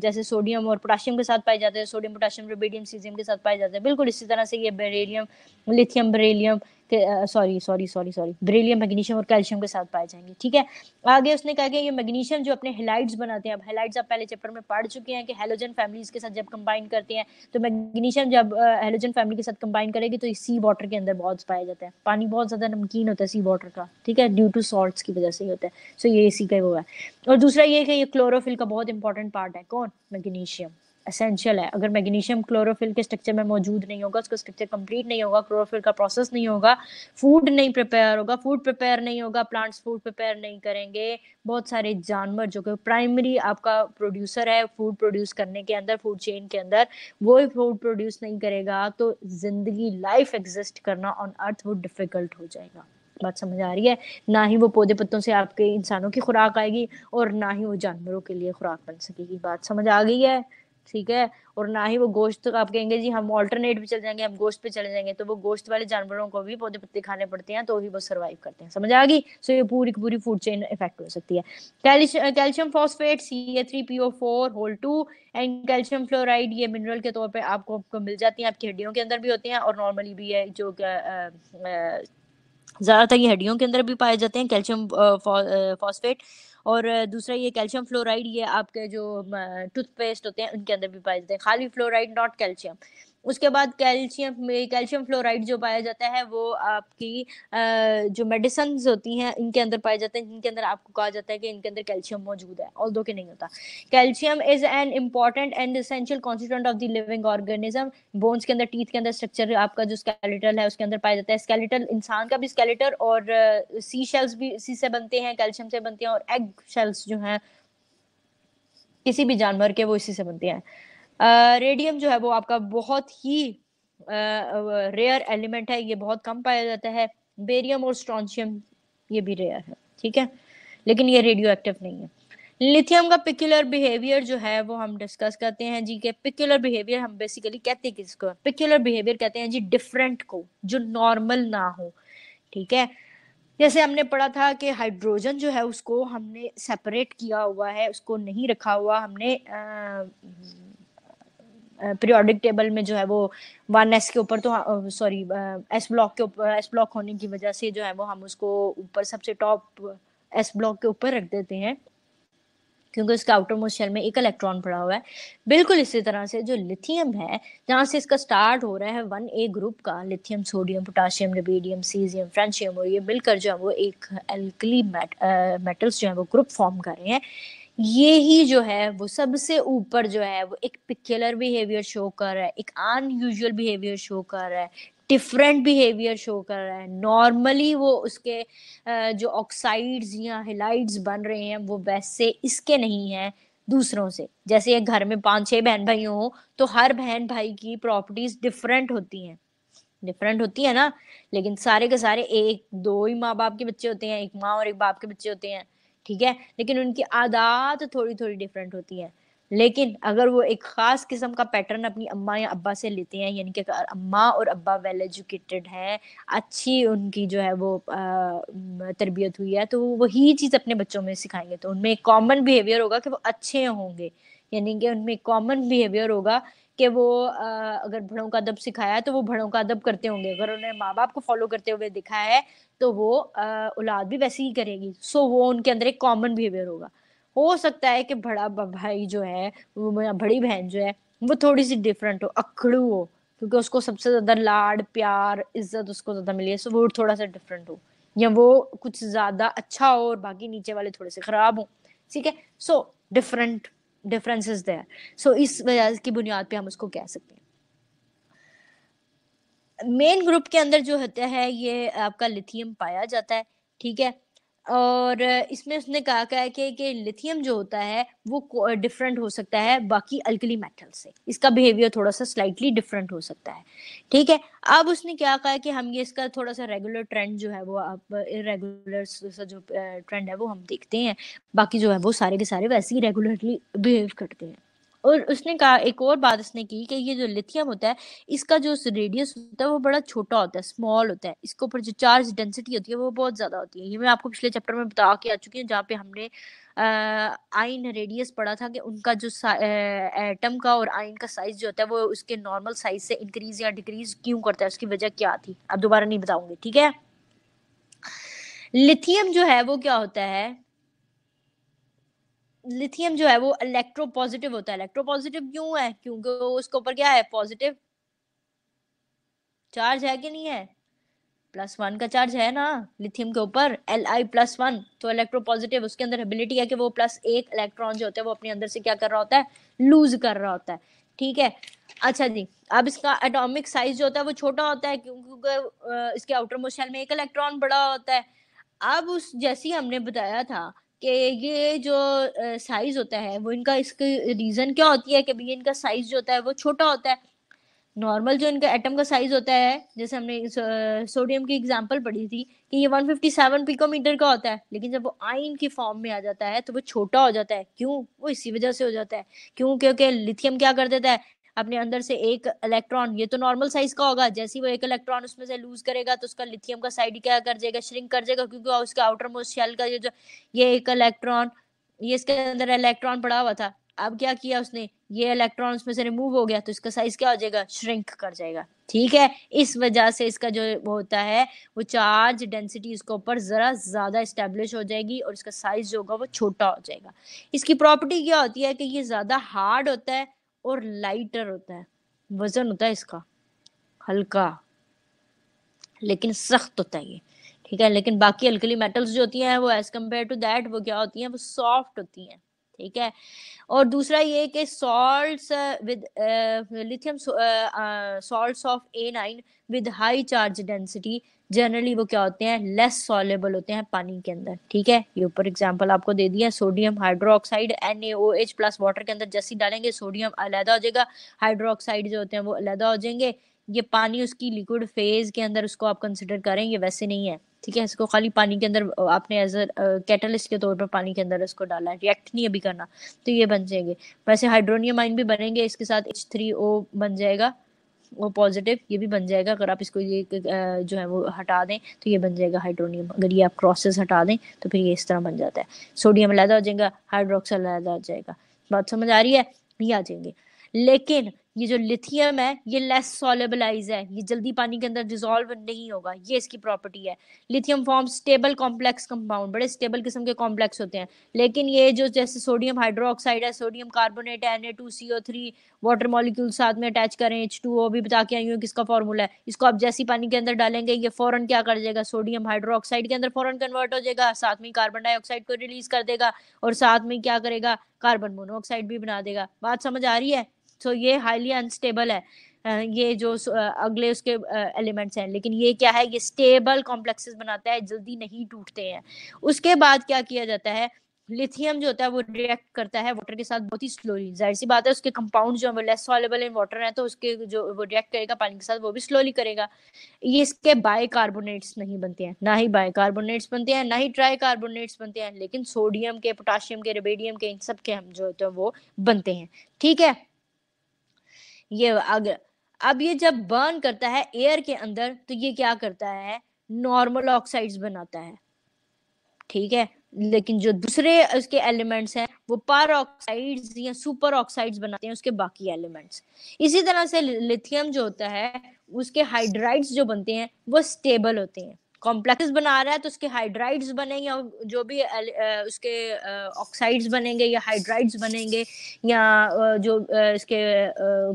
जैसे सोडियम और पोटाशियम के साथ पाए जाते हैं सोडियम पोटाशियम रोबेडियम सीजियम के साथ पाए जाते हैं बिल्कुल इसी तरह से ये beryllium lithium beryllium sorry sorry sorry sorry beryllium magnesium और कैल्शियम के साथ पाए जाएंगे ठीक है आगे उसने कहा कि ये मैग्नीशियम जो अपने हेलाइट्स बनाते हैं अब हेलाइट्स आप पहले चैप्टर में पढ़ चुके हैं कि हेलोजन फैमिलीज के साथ जब कंबाइन करते हैं तो मैग्नीशियम जब हेलोजन फैमिली के साथ कंबाइन करेगी तो सी वाटर के अंदर बहुत पाया जाता है पानी बहुत ज़्यादा नमकीन होता है सी वाटर का ठीक है ड्यू टू सॉल्ट की वजह से ही होता है सो ये इसी का वो है और दूसरा ये कि ये क्लोरोफिल का बहुत इंपॉर्टेंट पार्ट है कौन मैग्नीशियम असेंशियल है अगर मैग्नीशियम क्लोरोफिल के स्ट्रक्चर में मौजूद नहीं होगा उसका स्ट्रक्चर कंप्लीट नहीं होगा क्लोरोफिल का प्रोसेस नहीं होगा फूड नहीं प्रिपेयर होगा फूड प्रिपेयर नहीं होगा प्लांट्स फूड प्रिपेयर नहीं करेंगे बहुत सारे जानवर जो कि प्राइमरी आपका प्रोड्यूसर है फूड प्रोड्यूस करने के अंदर फूड चेन के अंदर वो फूड प्रोड्यूस नहीं करेगा तो जिंदगी लाइफ एग्जिस्ट करना ऑन अर्थ वो डिफिकल्ट हो जाएगा बात समझ आ रही है ना ही वो पौधे पत्तों से आपके इंसानों की खुराक आएगी और ना ही वो जानवरों के लिए खुराक बन सकेगी बात समझ आ गई है ठीक है और ना ही वो गोश्त तो आप कहेंगे जी हम ऑल्टरनेट भी चल जाएंगे हम गोश्त पे चले जाएंगे तो वो गोश्त वाले जानवरों को भी पौधे पत्ते खाने पड़ते हैं तो ही वो सर्वाइव करते हैं समझ आ गई सो ये पूरी पूरी फूड चेन इफेक्ट हो सकती है calcium phosphate C A three P O four whole two and calcium fluoride ये मिनरल के तौर पर आपको आपको मिल जाती है आपकी हड्डियों के अंदर भी होते हैं और नॉर्मली भी है जो ज़्यादातर ये हड्डियों के अंदर भी पाए जाते हैं कैल्शियम फॉस्फेट फौ, और दूसरा ये कैल्शियम फ्लोराइड ये आपके जो टूथपेस्ट होते हैं उनके अंदर भी पाए जाते हैं खाली फ्लोराइड नॉट कैल्शियम उसके बाद कैल्शियम कैल्शियम फ्लोराइड जो पाया जाता है वो आपकी जो मेडिसन होती हैं इनके अंदर पाए जाते हैं जिनके अंदर आपको कहा जाता है कि इनके अंदर कैल्शियम मौजूद है ऑल दो के नहीं होता calcium is an important and essential constituent of the living organism bones के अंदर टीथ के अंदर स्ट्रक्चर आपका जो स्केलेटल है उसके अंदर पाया जाता है स्केलेटल इंसान का भी स्केलेटल और सी शेल्स भी इसी से बनते हैं कैल्शियम से बनते हैं और एग शेल्स जो हैं किसी भी जानवर के वो इसी से बनते हैं रेडियम जो है वो आपका बहुत ही रेयर एलिमेंट है ये बहुत कम पाया जाता है बेरियम और स्ट्रॉन्शियम ये भी रेयर है ठीक है लेकिन ये रेडियो एक्टिव नहीं है लिथियम का पिक्युलर बिहेवियर जो है वो हम डिस्कस करते हैं जी के पिक्युलर बिहेवियर हम बेसिकली कहते हैं किसको पिक्युलर बिहेवियर कहते हैं जी डिफरेंट को जो नॉर्मल ना हो ठीक है जैसे हमने पढ़ा था कि हाइड्रोजन जो है उसको हमने सेपरेट किया हुआ है उसको नहीं रखा हुआ हमने आ, पीरियोडिक टेबल में जो है वो वन एस के ऊपर तो सॉरी एस ब्लॉक के ऊपर एस ब्लॉक होने की वजह से जो है वो हम उसको ऊपर सबसे टॉप एस ब्लॉक के ऊपर रख देते हैं क्योंकि उसके आउटर मोस्ट शेल में एक इलेक्ट्रॉन पड़ा हुआ है बिल्कुल इसी तरह से जो लिथियम है जहाँ से इसका स्टार्ट हो रहा है वन ए ग्रुप का lithium sodium potassium rubidium caesium francium और ये मिलकर जो है वो एक एल्कली मेटल्स जो है वो ग्रुप फॉर्म कर रहे हैं ये ही जो है वो सबसे ऊपर जो है वो एक पिक्युलर बिहेवियर शो कर रहा है एक अनयूजल बिहेवियर शो कर रहा है डिफरेंट बिहेवियर शो कर रहा है नॉर्मली वो उसके जो ऑक्साइड्स या हिलाइड्स बन रहे हैं वो वैसे इसके नहीं है दूसरों से जैसे एक घर में पांच छह बहन भाई हो तो हर बहन भाई की प्रॉपर्टीज डिफरेंट होती हैं डिफरेंट होती है ना लेकिन सारे के सारे एक दो ही माँ बाप के बच्चे होते हैं एक माँ और एक बाप के बच्चे होते हैं ठीक है लेकिन उनकी आदत थोड़ी थोड़ी डिफरेंट होती है लेकिन अगर वो एक ख़ास किस्म का पैटर्न अपनी अम्मा या अब्बा से लेते हैं यानी कि अम्मा और अब्बा वेल एजुकेटेड हैं अच्छी उनकी जो है वो तरबियत हुई है तो वो वही चीज़ अपने बच्चों में सिखाएंगे तो उनमें एक कॉमन बिहेवियर होगा कि वो अच्छे होंगे यानी कि उनमें कॉमन बिहेवियर होगा कि वो अगर भड़ों का अदब सिखाया है तो वो भड़ों का अदब करते होंगे अगर उन्हें माँ बाप को फॉलो करते हुए दिखाया है तो वो औलाद भी वैसे ही करेगी सो वो उनके अंदर एक कॉमन बिहेवियर होगा हो सकता है कि बड़ा भाई जो है वो बड़ी बहन जो है वो थोड़ी सी डिफरेंट हो अखड़ू हो क्योंकि उसको सबसे ज्यादा लाड प्यार इज्जत उसको ज्यादा मिली है सो वो थोड़ा सा डिफरेंट हो या वो कुछ ज्यादा अच्छा हो और बाकी नीचे वाले थोड़े से खराब हो ठीक है so different differences there so इस वजह की बुनियाद पे हम उसको कह सकते हैं मेन ग्रुप के अंदर जो होता है ये आपका लिथियम पाया जाता है ठीक है और इसमें उसने कहा क्या है कि, कि लिथियम जो होता है वो डिफरेंट हो सकता है बाकी अल्कली मेटल से इसका बिहेवियर थोड़ा सा स्लाइटली डिफरेंट हो सकता है ठीक है अब उसने क्या कहा कि हम ये इसका थोड़ा सा रेगुलर ट्रेंड जो है वो आप इरेगुलर सा जो ट्रेंड है वो हम देखते हैं बाकी जो है वो सारे के सारे वैसे ही रेगुलरली बिहेव करते हैं और उसने कहा एक और बात उसने की कि ये जो लिथियम होता है इसका जो रेडियस होता है वो बड़ा छोटा होता है स्मॉल होता है इसके ऊपर जो चार्ज डेंसिटी होती है वो बहुत ज़्यादा होती है ये मैं आपको पिछले चैप्टर में बता के आ चुकी हूँ जहाँ पे हमने आइन रेडियस पढ़ा था कि उनका जो एटम का और आयन का साइज जो होता है वो उसके नॉर्मल साइज से इंक्रीज या डिक्रीज क्यों करता है उसकी वजह क्या थी अब दोबारा नहीं बताऊंगी ठीक है लिथियम जो है वो क्या होता है लिथियम जो है वो इलेक्ट्रो पॉजिटिव होता है इलेक्ट्रो पॉजिटिव क्यों है क्योंकि उसके ऊपर क्या है पॉजिटिव चार्ज है कि नहीं है प्लस वन का चार्ज है ना लिथियम के ऊपर एल आई प्लस वन तो इलेक्ट्रो पॉजिटिव उसके अंदर एबिलिटी है कि वो प्लस एक इलेक्ट्रॉन जो होते हैं वो अपने अंदर से क्या कर रहा होता है लूज कर रहा होता है ठीक है अच्छा जी अब इसका एटॉमिक साइज जो होता है वो छोटा होता है क्योंकि इसके आउटर मोस्ट शेल में एक इलेक्ट्रॉन बड़ा होता है अब उस जैसी हमने बताया था कि ये जो साइज होता है वो इनका इसके रीजन क्या होती है कि भैया इनका साइज जो होता है वो छोटा होता है नॉर्मल जो इनका एटम का साइज होता है जैसे हमने सोडियम की एग्जांपल पढ़ी थी कि ये 157 पिकोमीटर का होता है लेकिन जब वो आइन की फॉर्म में आ जाता है तो वो छोटा हो जाता है क्यों वो इसी वजह से हो जाता है क्यों क्योंकि लिथियम क्या कर देता है अपने अंदर से एक इलेक्ट्रॉन ये तो नॉर्मल साइज का होगा जैसे वो एक इलेक्ट्रॉन उसमें से लूज करेगा तो उसका लिथियम का साइड क्या कर जाएगा श्रिंक कर जाएगा क्योंकि उसके आउटर मोस्ट शेल का ये जो ये एक इलेक्ट्रॉन ये इसके अंदर इलेक्ट्रॉन पड़ा हुआ था अब क्या किया उसने ये इलेक्ट्रॉन उसमें से रिमूव हो गया तो इसका साइज क्या हो जाएगा श्रिंक कर जाएगा ठीक है इस वजह से इसका जो होता है वो चार्ज डेंसिटी इसके ऊपर ज़रा ज़्यादा स्टेब्लिश हो जाएगी और इसका साइज जो होगा वो छोटा हो जाएगा इसकी प्रॉपर्टी क्या होती है कि ये ज़्यादा हार्ड होता है और लाइटर होता है वजन होता है इसका हल्का लेकिन सख्त होता है ये ठीक है लेकिन बाकी अल्कली मेटल्स जो होती हैं वो एज कम्पेयर टू दैट वो क्या होती हैं वो सॉफ्ट होती हैं ठीक है और दूसरा ये कि salts with lithium salts of anion with high charge density generally वो क्या होते हैं लेस सॉलेबल होते हैं पानी के अंदर ठीक है ये ऊपर एग्जाम्पल आपको दे दिया sodium hydroxide N H plus water के अंदर जैसे डालेंगे सोडियम अलहदा हो जाएगा हाइड्रोक्साइड जो होते हैं वो अलहदा हो जाएंगे ये पानी उसकी लिक्विड फेज के अंदर उसको आप कंसिडर करें ये वैसे नहीं है ठीक है इसको खाली पानी के अंदर आपने एज अ कैटलिस्ट के तौर पर पानी के अंदर इसको डाला है रिएक्ट नहीं अभी करना तो ये बन जाएंगे वैसे हाइड्रोनियम आइन भी बनेंगे इसके साथ एच थ्री ओ बन जाएगा वो पॉजिटिव ये भी बन जाएगा अगर आप इसको ये जो है वो हटा दें तो ये बन जाएगा हाइड्रोनियम अगर ये आप क्रॉसेस हटा दें तो फिर ये इस तरह बन जाता है सोडियम अलहदा हो जाएगा हाइड्रोक्सल अलहदा हो जाएगा बात समझ आ रही है ये आ जाएंगे लेकिन ये जो लिथियम है ये लेस सॉलेबलाइज है ये जल्दी पानी के अंदर डिजोल्व नहीं होगा ये इसकी प्रॉपर्टी है lithium form stable complex compound बड़े स्टेबल किस्म के कॉम्प्लेक्स होते हैं लेकिन ये जो जैसे सोडियम हाइड्रोक्साइड है सोडियम कार्बोनेट है N A two three water molecule साथ में अटैच करें एच भी बता के आई हूँ किसका फॉर्मूला है इसको आप जैसी पानी के अंदर डालेंगे ये फौरन क्या कर जाएगा सोडियम हाइड्रोक्साइड के अंदर फौरन कन्वर्ट हो जाएगा साथ में कार्बन डाइऑक्साइड को रिलीज कर देगा और साथ में क्या करेगा कार्बन मोनोऑक्साइड भी बना देगा बात समझ आ रही है सो तो ये हाईली अनस्टेबल है ये जो अगले उसके एलिमेंट्स हैं लेकिन ये क्या है ये स्टेबल कॉम्प्लेक्सेस बनाता है जल्दी नहीं टूटते हैं उसके बाद क्या किया जाता है लिथियम जो होता है वो रिएक्ट करता है वाटर के साथ बहुत ही स्लोली जाहिर सी बात है उसके कंपाउंड जो है लेस सॉलेबल इन वाटर है तो उसके जो वो रिएक्ट करेगा पानी के साथ वो भी स्लोली करेगा ये इसके बाय कार्बोनेट्स नहीं बनते हैं ना ही बाय कार्बोनेट्स बनते हैं ना ही ट्राई कार्बोनेट्स बनते हैं लेकिन सोडियम के पोटाशियम के रेबेडियम के इन सब के हम जो होते हैं वो बनते हैं ठीक है ये अग अब ये जब बर्न करता है एयर के अंदर तो ये क्या करता है नॉर्मल ऑक्साइड्स बनाता है ठीक है लेकिन जो दूसरे उसके एलिमेंट्स हैं वो पार ऑक्साइड्स या सुपर ऑक्साइड्स बनाते हैं उसके बाकी एलिमेंट्स इसी तरह से लिथियम जो होता है उसके हाइड्राइड्स जो बनते हैं वो स्टेबल होते हैं कॉम्प्लेक्सेस बना रहा है तो उसके हाइड्राइड्स बनेंगे और जो भी उसके ऑक्साइड्स बनेंगे या हाइड्राइड्स बनेंगे या जो इसके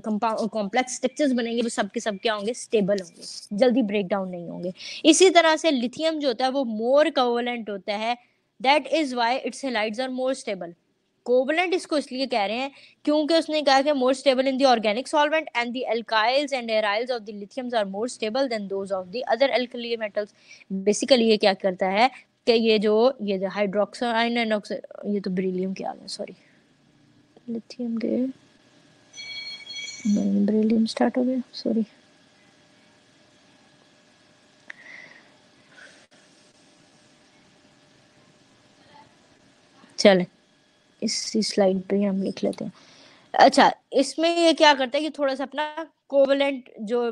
कॉम्प्लेक्स स्ट्रक्चर्स बनेंगे वो सब के सब क्या होंगे स्टेबल होंगे जल्दी ब्रेक डाउन नहीं होंगे इसी तरह से लिथियम जो होता है वो मोर कवलेंट होता है that is why its halides are more stable covalent इसको इसलिए कह रहे हैं क्योंकि उसने कहा कि more stable in the organic solvent and the alkyls and aryls of the lithiums are more stable than those of the other alkali metals basically ये क्या करता है कि ये जो ये हाइड्रोक्साइन एंड ये तो ब्रिलियम क्या है सॉरी लिथियम दे ब्रिलियम स्टार्ट हो गया सॉरी चलें इसी स्लाइड पे हम लिख लेते हैं अच्छा इसमें ये क्या करता है कि थोड़ा सा अपना कोवलेंट जो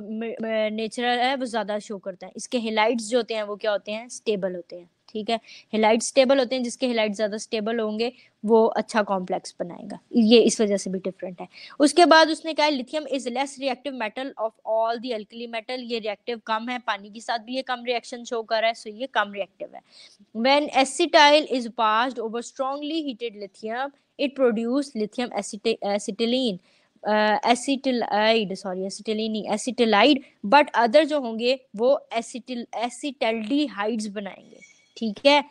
नेचुरल है वो ज्यादा शो करता है इसके हिलाइट्स जो होते हैं वो क्या होते हैं स्टेबल होते हैं ठीक है हिलाइट स्टेबल होते हैं जिसके हिलाइट ज़्यादा स्टेबल होंगे वो अच्छा कॉम्प्लेक्स बनाएगा ये इस वजह से भी डिफरेंट है उसके बाद उसने कहा lithium is less reactive metal of all the alkali metal ये रिएक्टिव कम है पानी के साथ भी ये कम रिएक्शन शो कर रहा है सो ये कम रिएक्टिव है when acetyl is passed over strongly heated lithium it produce lithium acetylene acetylide sorry acetylene acetylide but other जो होंगे वो एसिटिल एसिटल्डी हाइड्स बनाएंगे ठीक है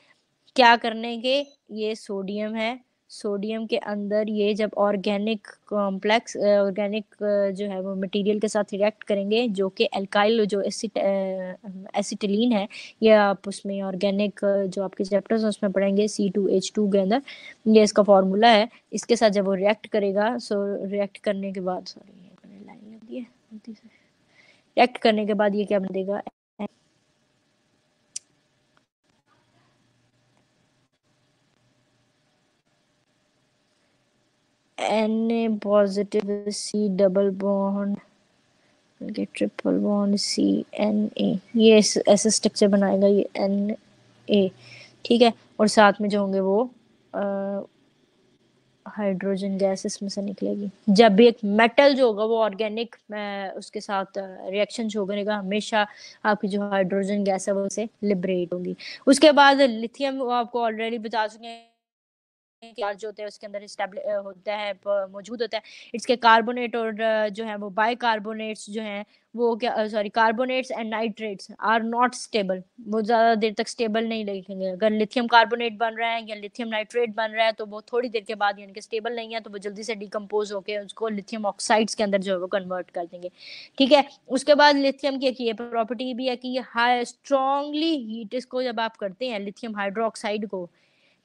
क्या करने के ये सोडियम है सोडियम के अंदर ये जब ऑर्गेनिक कॉम्प्लेक्स ऑर्गेनिक जो है वो मटेरियल के साथ रिएक्ट करेंगे जो कि एल्काइल जो एसिट एसिटिलीन है ये आप उसमें ऑर्गेनिक जो आपके चैप्टर्स हैं उसमें पढ़ेंगे सी टू एच टू के अंदर ये इसका फॉर्मूला है इसके साथ जब वो रिएक्ट करेगा सो रिएक्ट करने के बाद सॉरी लाइन लग दी है रिएक्ट करने के बाद ये क्या बनेगा Na positive C double bond we'll get triple bond C N A ये ऐसे स्ट्रक्चर बनाएगा ये N A ठीक है और साथ में जो होंगे वो हाइड्रोजन गैस इसमें से निकलेगी जब भी एक मेटल जो होगा वो ऑर्गेनिक उसके साथ रिएक्शन जो होगा हमेशा आपकी जो हाइड्रोजन गैस है वो उसे लिबरेट होगी उसके बाद लिथियम आपको ऑलरेडी बता चुके हैं चार्ज होते हैं उसके अंदर होता है मौजूद होता है इसके कार्बोनेट और जो है वो बाई कार्बोनेट्स जो है वो क्या sorry carbonates and nitrates are not stable वो ज़्यादा देर तक स्टेबल नहीं लगेंगे अगर लिथियम कार्बोनेट बन रहा है या लिथियम नाइट्रेट बन रहा है तो वो थोड़ी देर के बाद यानी कि स्टेबल नहीं है तो वो जल्दी से डिकम्पोज होकर उसको लिथियम ऑक्साइड्स के अंदर जो है वो कन्वर्ट कर देंगे ठीक है उसके बाद लिथियम की ये प्रॉपर्टी भी है कि ये हाई स्ट्रॉन्गली हीट इसको जब आप करते हैं लिथियम हाइड्रो को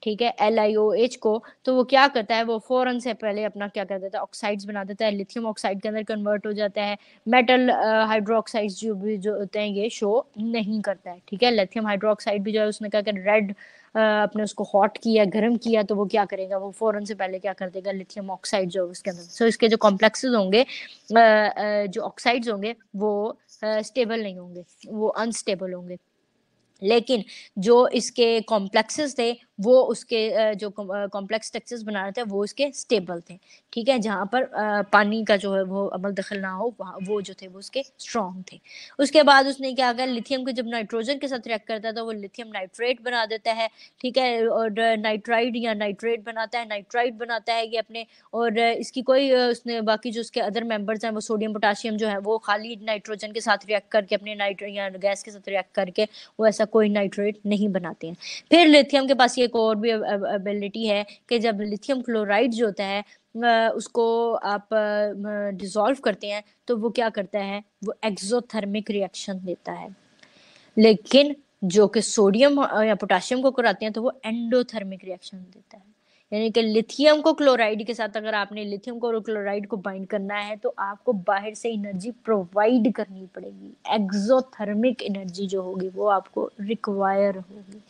ठीक है एल आई ओ एच को तो वो क्या करता है वो फौरन से पहले अपना क्या कर देता है ऑक्साइड्स बना देता है लिथियम ऑक्साइड के अंदर कन्वर्ट हो जाता है मेटल हाइड्रोक्साइड जो भी जो होते हैं ये शो नहीं करता है ठीक है लिथियम हाइड्रोक्साइड भी जो है उसने क्या कर रेड अपने उसको हॉट किया गर्म किया तो वो क्या करेगा वो फौरन से पहले क्या कर देगा लिथियम ऑक्साइड जो उसके अंदर सो इसके जो कॉम्प्लेक्सेज होंगे जो ऑक्साइड्स होंगे वो स्टेबल नहीं होंगे वो अनस्टेबल होंगे लेकिन जो इसके कॉम्प्लेक्सेस थे वो उसके जो कॉम्प्लेक्स स्ट्रक्चर्स बना रहे थे वो उसके स्टेबल थे ठीक है जहाँ पर पानी का जो है वो अमल दखल ना हो वो जो थे वो उसके स्ट्रॉन्ग थे उसके बाद उसने क्या किया लिथियम के जब नाइट्रोजन के साथ रिएक्ट करता है तो वो लिथियम नाइट्रेट बना देता है ठीक है और नाइट्राइड या नाइट्रेट बनाता है नाइट्राइड बनाता है ये अपने और इसकी कोई उसने बाकी जो उसके अदर मेम्बर्स हैं वो सोडियम पोटाशियम जो है वो खाली नाइट्रोजन के साथ रिएक्ट करके अपने नाइट्रो या गैस के साथ रिएक्ट करके वो ऐसा कोई नाइट्रेट नहीं बनाते हैं फिर लिथियम के पास ये एक और भी एबिलिटी है कि जब लिथियम क्लोराइड जो होता है उसको आप डिसॉल्व करते हैं तो वो क्या करता है वो एक्सोथर्मिक रिएक्शन देता है लेकिन जो कि सोडियम या पोटाशियम को कराते हैं तो वो एंडोथर्मिक रिएक्शन देता है यानी कि लिथियम को क्लोराइड के साथ अगर आपने लिथियम को और क्लोराइड को बाइंड करना है तो आपको बाहर से एनर्जी प्रोवाइड करनी पड़ेगी एक्सोथर्मिक एनर्जी जो होगी वो आपको रिक्वायर होगी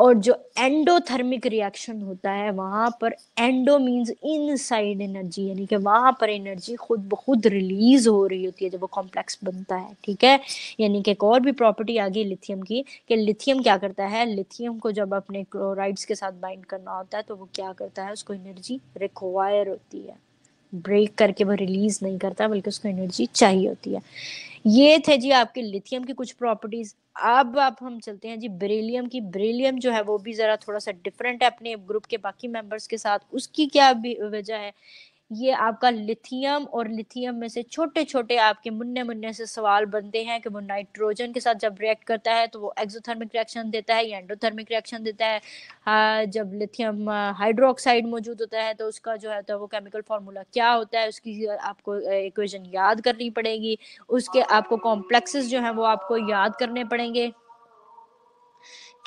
और जो एंडोथर्मिक रिएक्शन होता है वहां पर एंडो मींस इनसाइड एनर्जी यानी कि वहां पर एनर्जी खुद ब खुद रिलीज हो रही होती है जब वो कॉम्प्लेक्स बनता है ठीक है यानी कि एक और भी प्रॉपर्टी आ गई लिथियम की कि लिथियम क्या करता है लिथियम को जब अपने क्लोराइड्स के साथ बाइंड करना होता है तो वो क्या करता है उसको एनर्जी रिक्वायर होती है ब्रेक करके वो रिलीज नहीं करता बल्कि उसको एनर्जी चाहिए होती है ये थे जी आपके लिथियम की कुछ प्रॉपर्टीज अब आप हम चलते हैं जी बेरिलियम की बेरिलियम जो है वो भी जरा थोड़ा सा डिफरेंट है अपने ग्रुप के बाकी मेंबर्स के साथ उसकी क्या वजह है ये आपका लिथियम और लिथियम में से छोटे छोटे आपके मुन्ने मुन्ने से सवाल बनते हैं कि वो नाइट्रोजन के साथ जब रिएक्ट करता है तो वो एक्सोथर्मिक रिएक्शन देता है या एंडोथर्मिक रिएक्शन देता है जब लिथियम हाइड्रोक्साइड मौजूद होता है तो उसका जो है तो वो केमिकल फार्मूला क्या होता है उसकी आपको इक्वेशन याद करनी पड़ेगी उसके आपको कॉम्प्लेक्सेस जो है वो आपको याद करने पड़ेंगे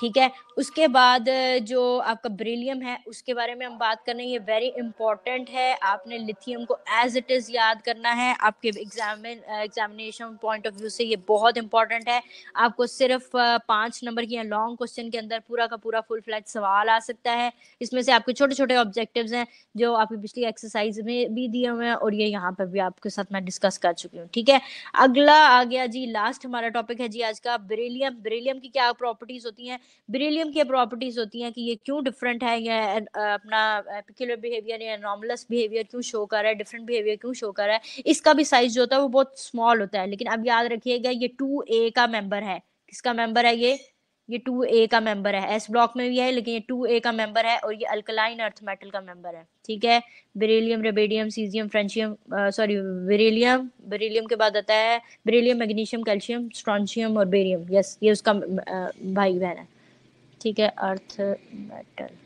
ठीक है उसके बाद जो आपका ब्रिलियम है उसके बारे में हम बात कर रहे हैं ये वेरी इंपॉर्टेंट है आपने लिथियम को एज इट इज़ याद करना है आपके examine examination point of view से ये बहुत इंपॉर्टेंट है आपको सिर्फ पांच नंबर की लॉन्ग क्वेश्चन के अंदर पूरा का पूरा फुल फ्लैट सवाल आ सकता है इसमें से आपके छोटे छोटे ऑब्जेक्टिव हैं जो आपकी पिछली एक्सरसाइज में भी दिए हुए हैं और ये यहाँ पर भी आपके साथ मैं डिस्कस कर चुकी हूँ ठीक है अगला आ गया जी लास्ट हमारा टॉपिक है जी आज का ब्रिलियम ब्रिलियम की क्या प्रॉपर्टीज होती हैं बेरिलियम की प्रॉपर्टीज होती हैं कि ये क्यों डिफरेंट है या अपना पिकुलर बिहेवियर या नॉर्मलस बिहेवियर क्यों शो कर रहा है डिफरेंट बिहेवियर क्यों शो कर रहा है इसका भी साइज जो होता है वो बहुत स्मॉल होता है लेकिन अब याद रखिएगा ये टू ए का मेंबर है किसका मेंबर है ये ये टू ए का मेंबर है एस ब्लॉक में भी है लेकिन ये टू ए का मेंबर है और ये अल्कलाइन अर्थ मेटल का मेंबर है ठीक है beryllium rubidium caesium francium sorry beryllium beryllium के बाद आता है बेरेलियम मैग्नीशियम कैल्शियम स्ट्रॉन्शियम और बेरियम यस ये उसका भाई बहन है ठीक है अर्थ मेटल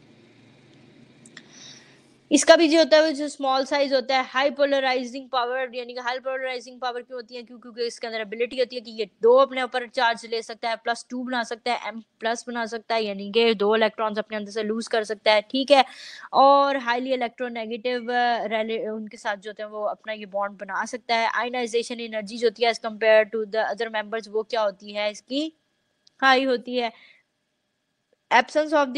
इसका भी जो होता है जो स्मॉल साइज होता है हाई पोलराइजिंग पावर यानी कि हाई पोलराइजिंग पावर क्यों होती है क्यों क्योंकि इसके अंदर एबिलिटी होती है कि ये दो अपने ऊपर चार्ज ले सकता है प्लस टू बना सकता है एम प्लस बना सकता है यानी कि दो इलेक्ट्रॉन्स अपने अंदर से लूज कर सकता है ठीक है और हाईली इलेक्ट्रोनेगेटिव uh, उनके साथ जो होते हैं वो अपना ये बॉन्ड बना सकता है आइनाइजेशन एनर्जी जो होती है as compare to the other members वो क्या होती है इसकी हाई होती है absence of the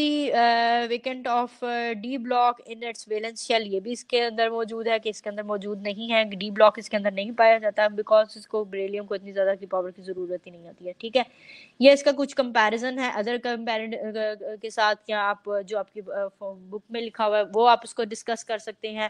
vacant of d block in its valence shell ये भी इसके अंदर मौजूद है कि इसके अंदर मौजूद नहीं है डी ब्लॉक इसके अंदर नहीं पाया जाता बिकॉज इसको ब्रेलियम को इतनी ज़्यादा की पावर की ज़रूरत ही नहीं आती है ठीक है ये इसका कुछ कंपैरिजन है अदर कंपेर के साथ या आप जो आपकी बुक में लिखा हुआ है वो आप उसको डिस्कस कर सकते हैं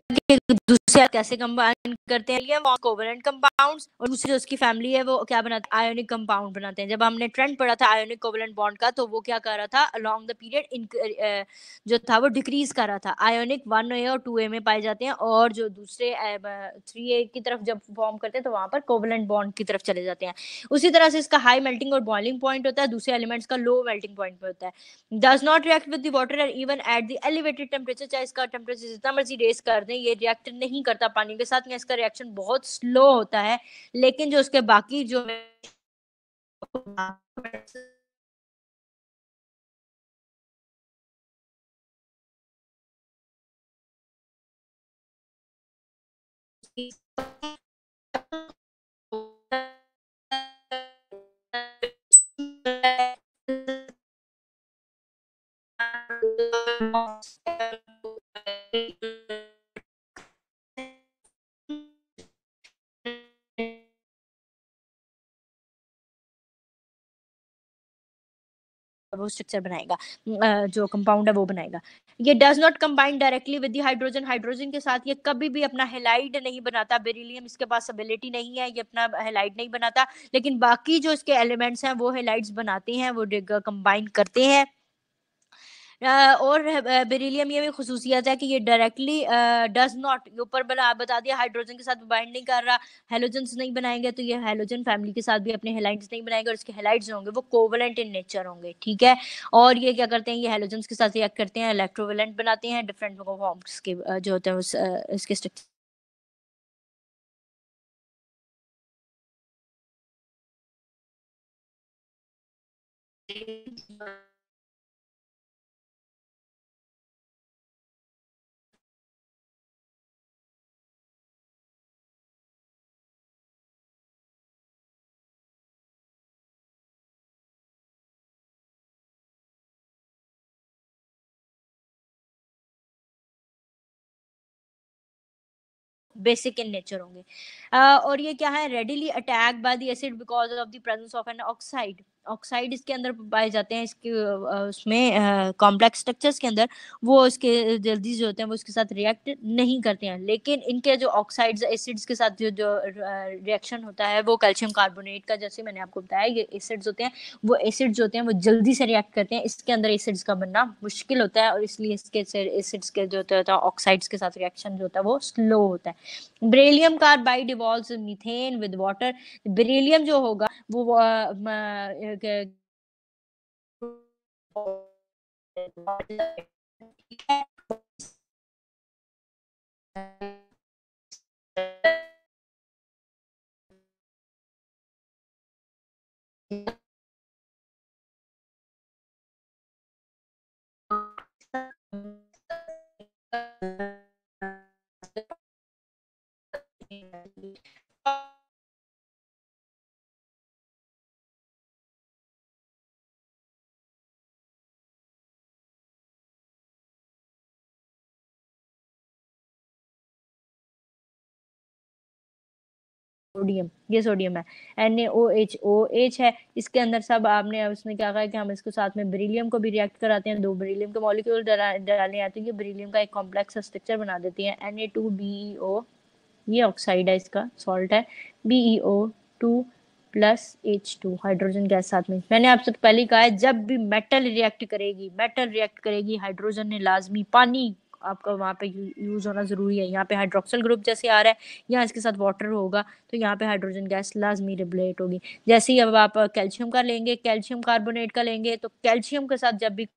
दूसरे कैसे कंबाइन करते हैं कोवेलेंट कंपाउंड्स और दूसरी उसकी फैमिली है वो क्या बनाते हैं आयोनिक कंपाउंड बनाते हैं जब हमने ट्रेंड पढ़ा था आयोनिक कोवेलेंट बॉन्ड का तो वो क्या कर रहा था अलोंग द पीरियड जो था वो डिक्रीज कर रहा था आयोनिक वन ए और टू ए में पाए जाते हैं और जो दूसरे थ्री ए की तरफ जब फॉर्म करते हैं तो वहां पर कोवेलेंट बॉन्ड की तरफ चले जाते हैं उसी तरह से इसका हाई मेल्टिंग और बॉइलिंग पॉइंट होता है दूसरे एलिमेंट्स का लो मेल्टिंग पॉइंट पर होता है does not react with the water and even at the elevated temperature चाहे इसका टेम्परेचर जितना मर्जी रेस कर कर दें ये रिएक्ट नहीं करता पानी के साथ या इसका रिएक्शन बहुत स्लो होता है लेकिन जो उसके बाकी जो Thank you. वो स्ट्रक्चर बनाएगा जो कंपाउंड है वो बनाएगा ये does not combine directly with hydrogen hydrogen के साथ ये कभी भी अपना हेलाइड नहीं बनाता बेरिलियम इसके पास एबिलिटी नहीं है ये अपना हेलाइड नहीं बनाता लेकिन बाकी जो इसके एलिमेंट्स हैं वो हेलाइड्स बनाते हैं वो कंबाइन करते हैं और बेरिलियम ये भी खसूसियत है कि ये डायरेक्टली डज नॉट ऊपर बना बता दिया हाइड्रोजन के साथ बाइंड नहीं कर रहा हेलोजन नहीं बनाएंगे तो ये हेलोजन फैमिली के साथ भी अपने हेलाइट्स नहीं बनाएंगे और इसके हेलाइड्स होंगे वो कोवलेंट इन नेचर होंगे ठीक है और ये क्या करते हैं ये हेलोजन के साथ रिएक्ट करते हैं इलेक्ट्रोवेलेंट बनाते हैं डिफरेंट फॉर्म्स के जो होते हैं उस, इसके structure Thank you. Basic in nature होंगे और ये क्या है readily attack by the acid because of the presence of an oxide oxide इसके अंदर पाए जाते हैं इसके उसमें कॉम्प्लेक्स स्ट्रक्चर्स के अंदर वो इसके जल्दी जो होते हैं वो इसके साथ रिएक्ट नहीं करते हैं लेकिन इनके जो ऑक्साइड्स एसिड्स के साथ जो जो रिएक्शन होता है वो कैल्शियम कार्बोनेट का जैसे मैंने आपको बताया ये एसिड्स होते हैं वो एसिड्स होते हैं वो जल्दी से रिएक्ट करते हैं इसके अंदर एसिड्स का बनना मुश्किल होता है और इसलिए इसके एसिड्स के जो होता है ऑक्साइड्स के साथ रिएक्शन जो होता है वो स्लो होता है beryllium carbide evolve methane with water beryllium जो होगा वो good you सोडियम ये सोडियम है N A O H O H है इसके अंदर सब आपने उसने क्या कहा कि हम इसको साथ में ब्रिलियम को भी रिएक्ट कराते हैं दो ब्रिलियम के मॉलिक्यूल डालने आते हैं ये ब्रिलियम का एक कॉम्प्लेक्स स्ट्रक्चर बना देती है N A two B O ये ऑक्साइड है इसका सॉल्ट है B E O two plus H two hydrogen gas साथ में मैंने आपसे पहले कहा है जब भी मेटल रिएक्ट करेगी मेटल रिएक्ट करेगी हाइड्रोजन ने लाजमी पानी आपका वहाँ पे यूज़ होना ज़रूरी है यहाँ पे हाइड्रोक्सल ग्रुप जैसे आ रहा है यहाँ इसके साथ वाटर होगा तो यहाँ पे हाइड्रोजन गैस लाजमी रिबलेट होगी जैसे ही अब आप कैल्शियम का लेंगे कैल्शियम कार्बोनेट का लेंगे तो कैल्शियम के साथ जब भी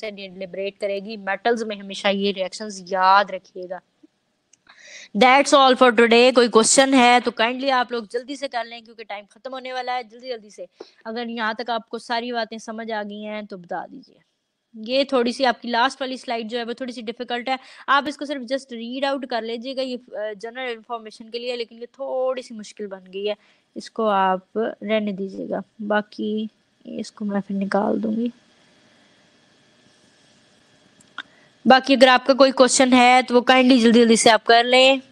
से लिबरेट करेगी मेटल्स में हमेशा ये रिएक्शंस याद रखिएगा दैट्स ऑल फॉर टुडे कोई क्वेश्चन है तो काइंडली आप लोग जल्दी से कर लें क्योंकि टाइम खत्म होने वाला है जल्दी जल्दी से अगर यहाँ तक आपको सारी बातें समझ आ गई हैं तो बता दीजिए ये थोड़ी सी आपकी लास्ट वाली स्लाइड जो है वो थोड़ी सी डिफिकल्ट है आप इसको सिर्फ जस्ट रीड आउट कर लीजिएगा ये जनरल इन्फॉर्मेशन के लिए लेकिन ये थोड़ी सी मुश्किल बन गई है इसको आप रहने दीजिएगा बाकी इसको मैं फिर निकाल दूंगी बाकी अगर आपका कोई क्वेश्चन है तो वो काइंडली जल्दी जल्दी से आप कर लें